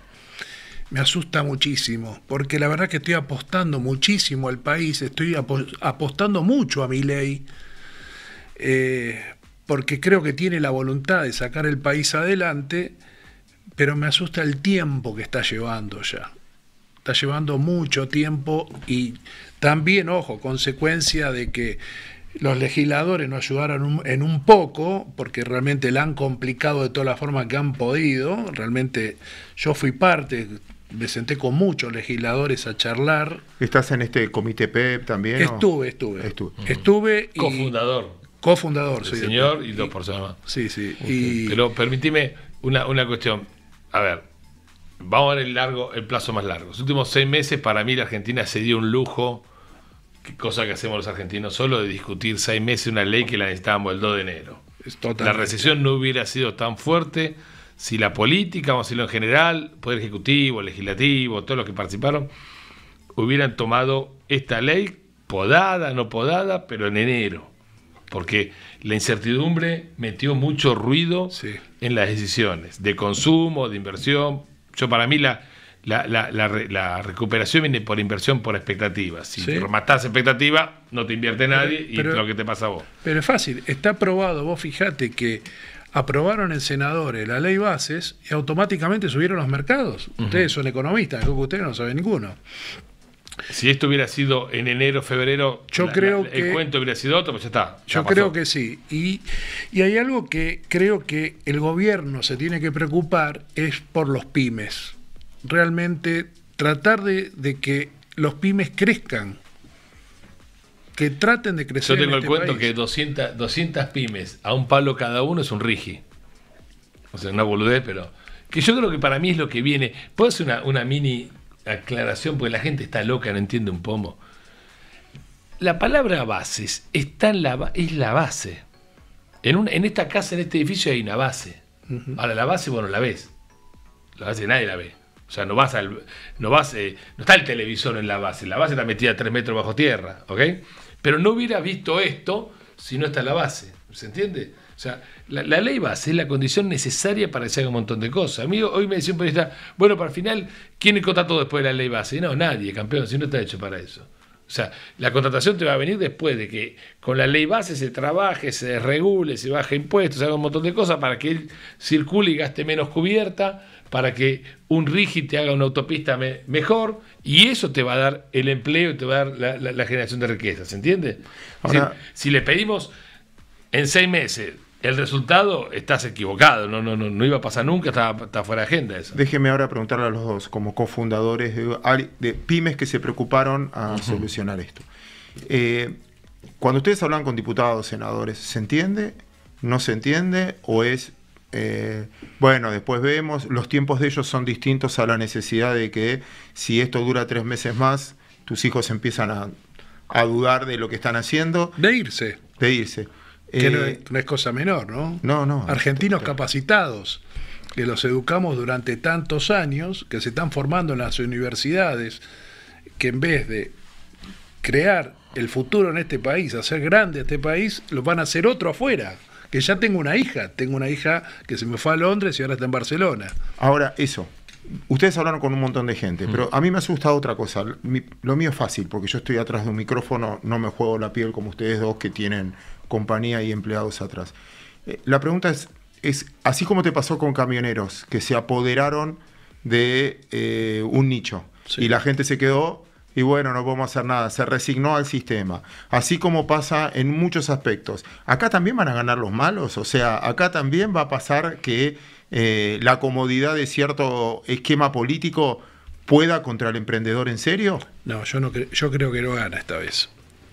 me asusta muchísimo, porque la verdad que estoy apostando muchísimo al país, estoy apostando mucho a mi ley, eh, porque creo que tiene la voluntad de sacar el país adelante, pero me asusta el tiempo que está llevando ya. Está llevando mucho tiempo y también, ojo, consecuencia de que los legisladores no ayudaron en un poco, porque realmente la han complicado de todas las formas que han podido. Realmente yo fui parte, me senté con muchos legisladores a charlar. ¿Estás en este comité PEP e también? Estuve, estuve. Estuve. y, cofundador. Cofundador, Señor y dos personas más. Sí, sí. Pero permitime una, una cuestión. A ver, vamos a ver el, largo, el plazo más largo. Los últimos seis meses para mí la Argentina se dio un lujo, cosa que hacemos los argentinos solo, de discutir seis meses una ley que la necesitábamos el 2 de enero. La recesión no hubiera sido tan fuerte si la política, o si decirlo en general, Poder Ejecutivo, Legislativo, todos los que participaron, hubieran tomado esta ley, podada, no podada, pero en enero. Porque la incertidumbre metió mucho ruido en las decisiones de consumo, de inversión. Yo, para mí, la, recuperación viene por inversión por expectativas. Si te matás expectativa, no te invierte nadie y lo que te pasa a vos. Pero es fácil, está probado. Vos fijate que aprobaron en senadores eh, la ley bases y automáticamente subieron los mercados. Ustedes son economistas, creo que ustedes no saben ninguno. Si esto hubiera sido en enero, febrero, yo creo el cuento hubiera sido otro, pues ya está. yo creo que sí. Y, hay algo que creo que el gobierno se tiene que preocupar es por los pymes. Realmente tratar de, de que los pymes crezcan que traten de crecer. Yo tengo en el este cuento que 200, 200 pymes a un palo cada uno es un rigi. O sea, una boludez, pero. Que yo creo que para mí es lo que viene. ¿Puedo hacer una, mini aclaración? Porque la gente está loca, no entiende un pomo. La palabra bases está en la, es la base. En, un, en esta casa, en este edificio, hay una base. Ahora, la base, bueno, la ves. La base nadie la ve. O sea, no vas al, no vas, eh, no está el televisor en la base. La base está metida a metros bajo tierra, ¿ok? Pero no hubiera visto esto si no está la base. ¿Se entiende? O sea, la, ley base es la condición necesaria para que se haga un montón de cosas. Amigo, hoy me decía un periodista, bueno, para el final, ¿quién contrató después de la ley base? no, nadie, campeón, si no está hecho para eso. O sea, la contratación te va a venir después de que con la ley base se trabaje, se regule, se baje impuestos, se haga un montón de cosas para que él circule y gaste menos cubierta, para que un RIGI te haga una autopista mejor y eso te va a dar el empleo y te va a dar la, generación de riqueza, ¿se entiende? si, si le pedimos en seis meses el resultado, estás equivocado, no, no, no, no iba a pasar nunca, está, fuera de agenda eso. Déjeme ahora preguntarle a los dos, como cofundadores de, pymes que se preocuparon a solucionar esto. Eh, cuando ustedes hablan con diputados, senadores, ¿se entiende? ¿No se entiende? ¿O es eh, bueno, después vemos, los tiempos de ellos son distintos a la necesidad de que si esto dura tres meses más, tus hijos empiezan a, dudar de lo que están haciendo. De irse. De irse. Que no, eh, es, cosa menor, ¿no? No, no. Argentinos capacitados, que los educamos durante tantos años, que se están formando en las universidades, que en vez de crear el futuro en este país, hacer grande este país, lo van a hacer otro afuera que ya tengo una hija, tengo una hija que se me fue a Londres y ahora está en Barcelona. Ahora, eso. Ustedes hablaron con un montón de gente, mm. pero a mí me asustado otra cosa. lo mío es fácil, porque yo estoy atrás de un micrófono, no me juego la piel como ustedes dos que tienen compañía y empleados atrás. Eh, la pregunta es, es, así como te pasó con camioneros, que se apoderaron de eh, un nicho y la gente se quedó y bueno, no podemos hacer nada, se resignó al sistema, así como pasa en muchos aspectos. Acá también van a ganar los malos, o sea, acá también va a pasar que eh, la comodidad de cierto esquema político pueda contra el emprendedor en serio. No, yo, no yo creo que no gana esta vez.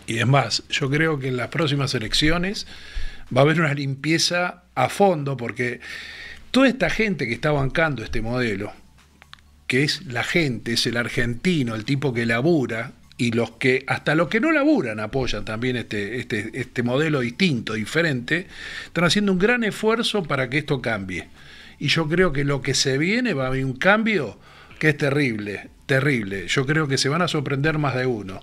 Y es más, yo creo que en las próximas elecciones va a haber una limpieza a fondo porque toda esta gente que está bancando este modelo, que es la gente, es el argentino, el tipo que labura, y los que, hasta los que no laburan, apoyan también este, este, este modelo distinto, diferente, están haciendo un gran esfuerzo para que esto cambie. Y yo creo que lo que se viene va a haber un cambio que es terrible, terrible. Yo creo que se van a sorprender más de uno.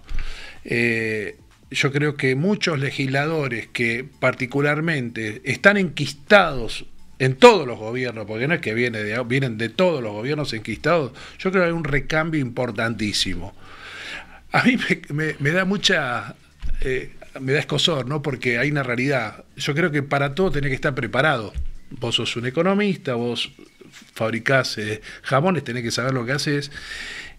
Eh, yo creo que muchos legisladores que particularmente están enquistados en todos los gobiernos, porque no es que viene vienen de todos los gobiernos enquistados, yo creo que hay un recambio importantísimo. A mí me, da mucha... Eh, me da escosor, ¿no? Porque hay una realidad. Yo creo que para todo tenés que estar preparado. Vos sos un economista, vos fabricás jabones, eh, jamones, tenés que saber lo que haces.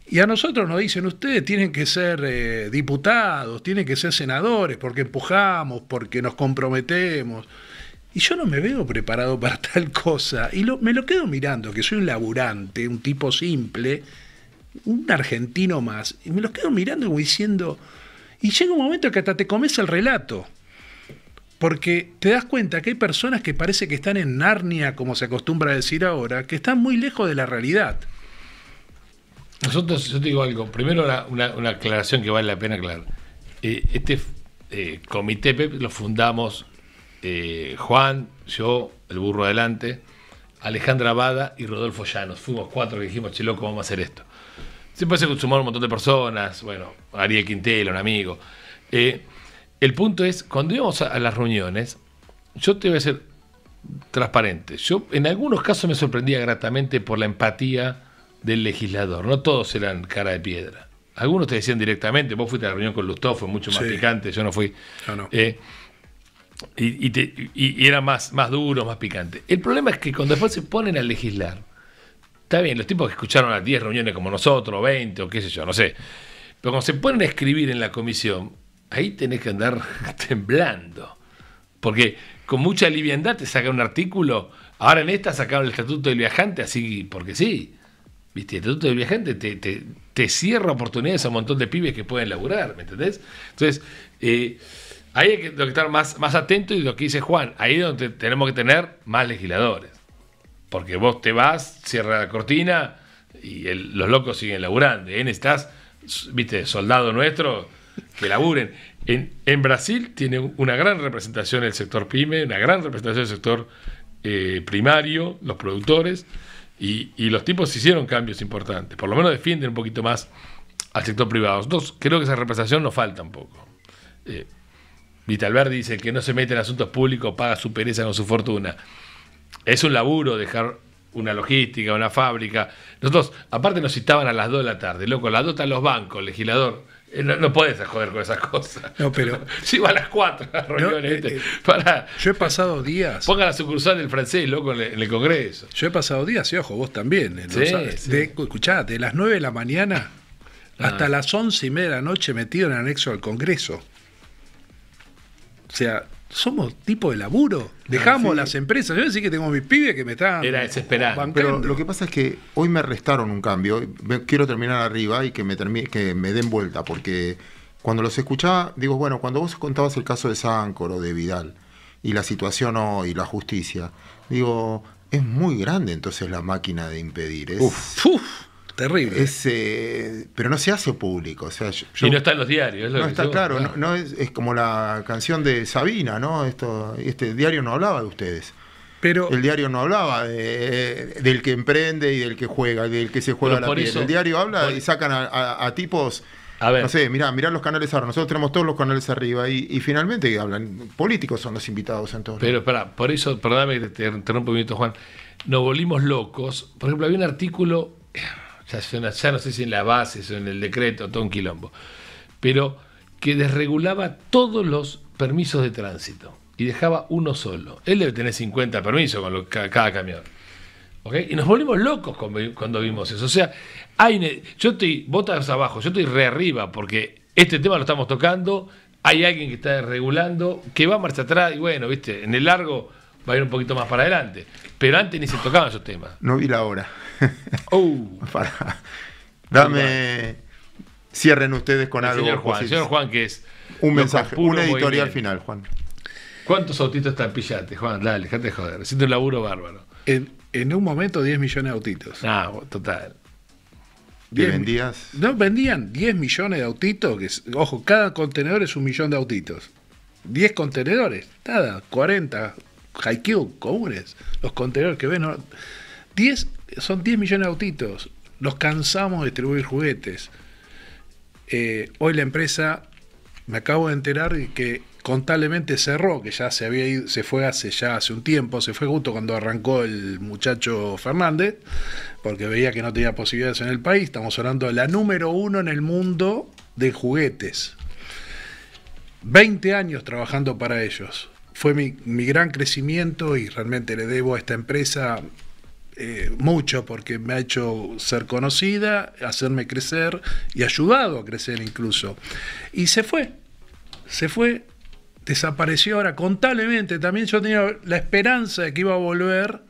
Y a nosotros nos dicen, ustedes tienen que ser eh, diputados, tienen que ser senadores, porque empujamos, porque nos comprometemos y yo no me veo preparado para tal cosa. Y me lo quedo mirando, que soy un laburante, un tipo simple, un argentino más. Y me lo quedo mirando como diciendo, y llega un momento que hasta te comes el relato. Porque te das cuenta que hay personas que parece que están en Narnia, como se acostumbra a decir ahora, que están muy lejos de la realidad. Nosotros, yo te digo algo, primero una, aclaración que vale la pena aclarar. Eh, este eh, comité e lo fundamos eh, Juan, yo, el burro adelante, Alejandra Abada y Rodolfo Llanos. Fuimos cuatro que dijimos, che, loco, vamos a hacer esto. Siempre se consumó un montón de personas, bueno, Ariel Quintela, un amigo. Eh, el punto es, cuando íbamos a, las reuniones, yo te voy a ser transparente. Yo en algunos casos me sorprendía gratamente por la empatía del legislador. No todos eran cara de piedra. Algunos te decían directamente, vos fuiste a la reunión con Lustó, fue mucho más picante, yo no fui. No, eh, y, era más, más duro, más picante. El problema es que cuando después se ponen a legislar, está bien, los tipos que escucharon Las 10 reuniones como nosotros, 20 o qué sé yo, no sé. Pero cuando se ponen a escribir en la comisión, ahí tenés que andar temblando. Porque con mucha liviandad te sacan un artículo. Ahora en esta sacaron el Estatuto del Viajante, así porque sí. ¿Viste? El Estatuto del Viajante te, te, te cierra oportunidades a un montón de pibes que pueden laburar, ¿me entendés? Entonces, eh, Ahí hay que estar más, más atento y lo que dice Juan, ahí es donde tenemos que tener más legisladores. Porque vos te vas, cierra la cortina y los locos siguen laburando. En estás viste, soldado nuestro que laburen. En, Brasil tiene una gran representación el sector pyme, una gran representación del sector eh, primario, los productores, y, los tipos hicieron cambios importantes. Por lo menos defienden un poquito más al sector privado. Dos, creo que esa representación nos falta un poco. Eh, Vitalber dice que no se mete en asuntos públicos, paga su pereza con su fortuna. Es un laburo dejar una logística, una fábrica. Nosotros, aparte nos citaban a las 2 de la tarde, loco, las 2 están los bancos, legislador. Eh, no, puedes podés joder con esas cosas. No, pero. si va a las 4 eh, este. eh, para, yo he pasado días. Ponga la sucursal del francés, loco, en el, Congreso. Yo he pasado días, y ojo, vos también. ¿no? De, escuchá, de las 9 de la mañana ah. hasta las 11 y media de la noche metido en anexo al Congreso. O sea, somos tipo de laburo. Dejamos las empresas. Yo decía que tengo mis pibes que me están. Era desesperado. Pero lo que pasa es que hoy me arrestaron un cambio. Quiero terminar arriba y que me, termine, que me den vuelta, porque cuando los escuchaba, digo, bueno, cuando vos contabas el caso de Sancor o de Vidal y la situación hoy, la justicia, digo, es muy grande entonces la máquina de impedir. Es, uf, uf. Terrible. Eh, pero no se hace público. sea, y no está en los diarios. no está, claro, No, es, como la canción de Sabina, ¿no? Esto, este diario no hablaba de ustedes. Pero, el diario no hablaba de, del que emprende y del que juega, del que se juega la piel. el diario habla y sacan a, tipos a ver. No sé, mirá, mirá, los canales ahora. Nosotros tenemos todos los canales arriba y, finalmente hablan. Políticos son los invitados entonces. Pero espera, por eso, perdóname que te interrumpo un minuto, Juan. Nos volvimos locos. Por ejemplo, había un artículo ya, no sé si en la base, o en el decreto, todo un quilombo, pero que desregulaba todos los permisos de tránsito y dejaba uno solo. Él debe tener 50 permisos con cada, camión. Y nos volvimos locos cuando vimos eso. O sea, hay, yo estoy botas abajo, yo estoy re arriba, porque este tema lo estamos tocando, hay alguien que está desregulando, que va marcha atrás, y bueno, viste, en el largo va a ir un poquito más para adelante. Pero antes ni se tocaban esos temas. No vi la hora. Oh. Dame. Cierren ustedes con algo. Señor Juan, que es. Un mensaje, una editorial final, Juan. ¿Cuántos autitos pillaste, Juan? Dale, dejate de joder. Siento un laburo bárbaro. En, un momento, 10 millones de autitos. Ah, total. ¿Y vendías? No, vendían 10 millones de autitos. ojo, cada contenedor es un millón de autitos. 10 contenedores, nada, 40, Haikyuu, comunes, los contenedores que ven. son 10 millones de autitos. Los cansamos de distribuir juguetes. Eh, hoy la empresa, me acabo de enterar que contablemente cerró, que ya se había se fue hace ya hace un tiempo, se fue justo cuando arrancó el muchacho Fernández, porque veía que no tenía posibilidades en el país. Estamos hablando de la número uno en el mundo de juguetes. 20 años trabajando para ellos fue mi, gran crecimiento y realmente le debo a esta empresa eh, mucho porque me ha hecho ser conocida, hacerme crecer y ayudado a crecer incluso. Y se fue, se fue, desapareció ahora. Contablemente también yo tenía la esperanza de que iba a volver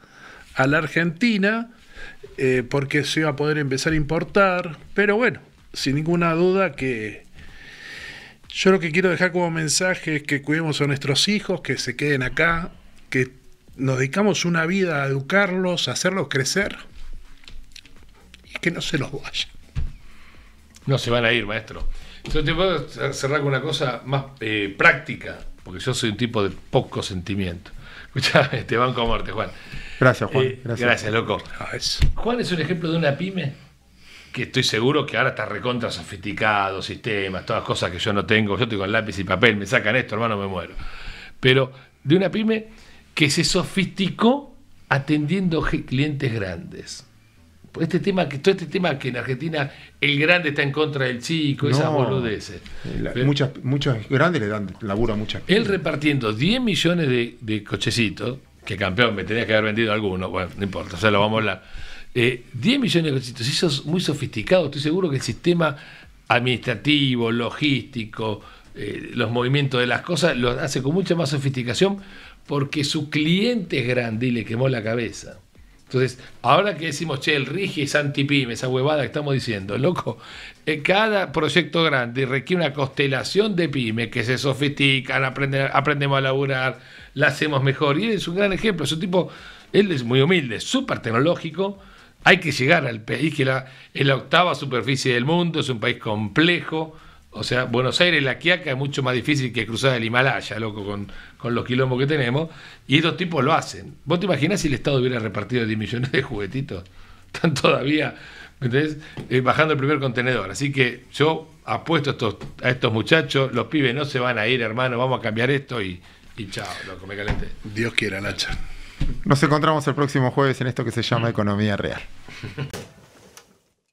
a la Argentina eh, porque se iba a poder empezar a importar, pero bueno, sin ninguna duda que yo lo que quiero dejar como mensaje es que cuidemos a nuestros hijos, que se queden acá, que nos dedicamos una vida a educarlos, a hacerlos crecer y que no se los vayan. No se van a ir, maestro. Yo te puedo cerrar con una cosa más eh, práctica, porque yo soy un tipo de poco sentimiento. Escuchá, te banco a muerte, Juan. Gracias, Juan. Eh, gracias. loco. Ah, Juan es un ejemplo de una pyme que estoy seguro que ahora está recontra sofisticado, sistemas, todas cosas que yo no tengo. Yo estoy con lápiz y papel, me sacan esto, hermano, me muero. Pero de una pyme que se sofisticó atendiendo clientes grandes. Este tema, todo este tema que en Argentina el grande está en contra del chico, esa esas boludeces. Eh, muchas, muchos grandes le dan laburo a muchas. Él repartiendo 10 millones de, cochecitos, que campeón me tenía que haber vendido alguno, bueno, no importa, o sea, lo vamos a hablar 10 eh, millones de cositas. Eso es muy sofisticado. Estoy seguro que el sistema administrativo, logístico, eh, los movimientos de las cosas, lo hace con mucha más sofisticación porque su cliente es grande y le quemó la cabeza. Entonces, ahora que decimos, che, el RIGI es antipyme, esa huevada que estamos diciendo, loco, eh, cada proyecto grande requiere una constelación de pymes que se sofistican, aprendemos a laburar, la hacemos mejor. Y él es un gran ejemplo, es un tipo, él es muy humilde, súper tecnológico, hay que llegar al país que la, es la octava superficie del mundo, es un país complejo. O sea, Buenos Aires, la Quiaca es mucho más difícil que cruzar el Himalaya, loco, con, con los quilombos que tenemos. Y estos tipos lo hacen. ¿Vos te imaginas si el Estado hubiera repartido 10 millones de juguetitos? Están todavía, ¿entendés? Eh, bajando el primer contenedor. Así que yo apuesto a estos, a estos muchachos, los pibes no se van a ir, hermano, vamos a cambiar esto y, y chao, loco, Dios quiera, Nacha. Nos encontramos el próximo jueves en esto que se llama mm. Economía Real.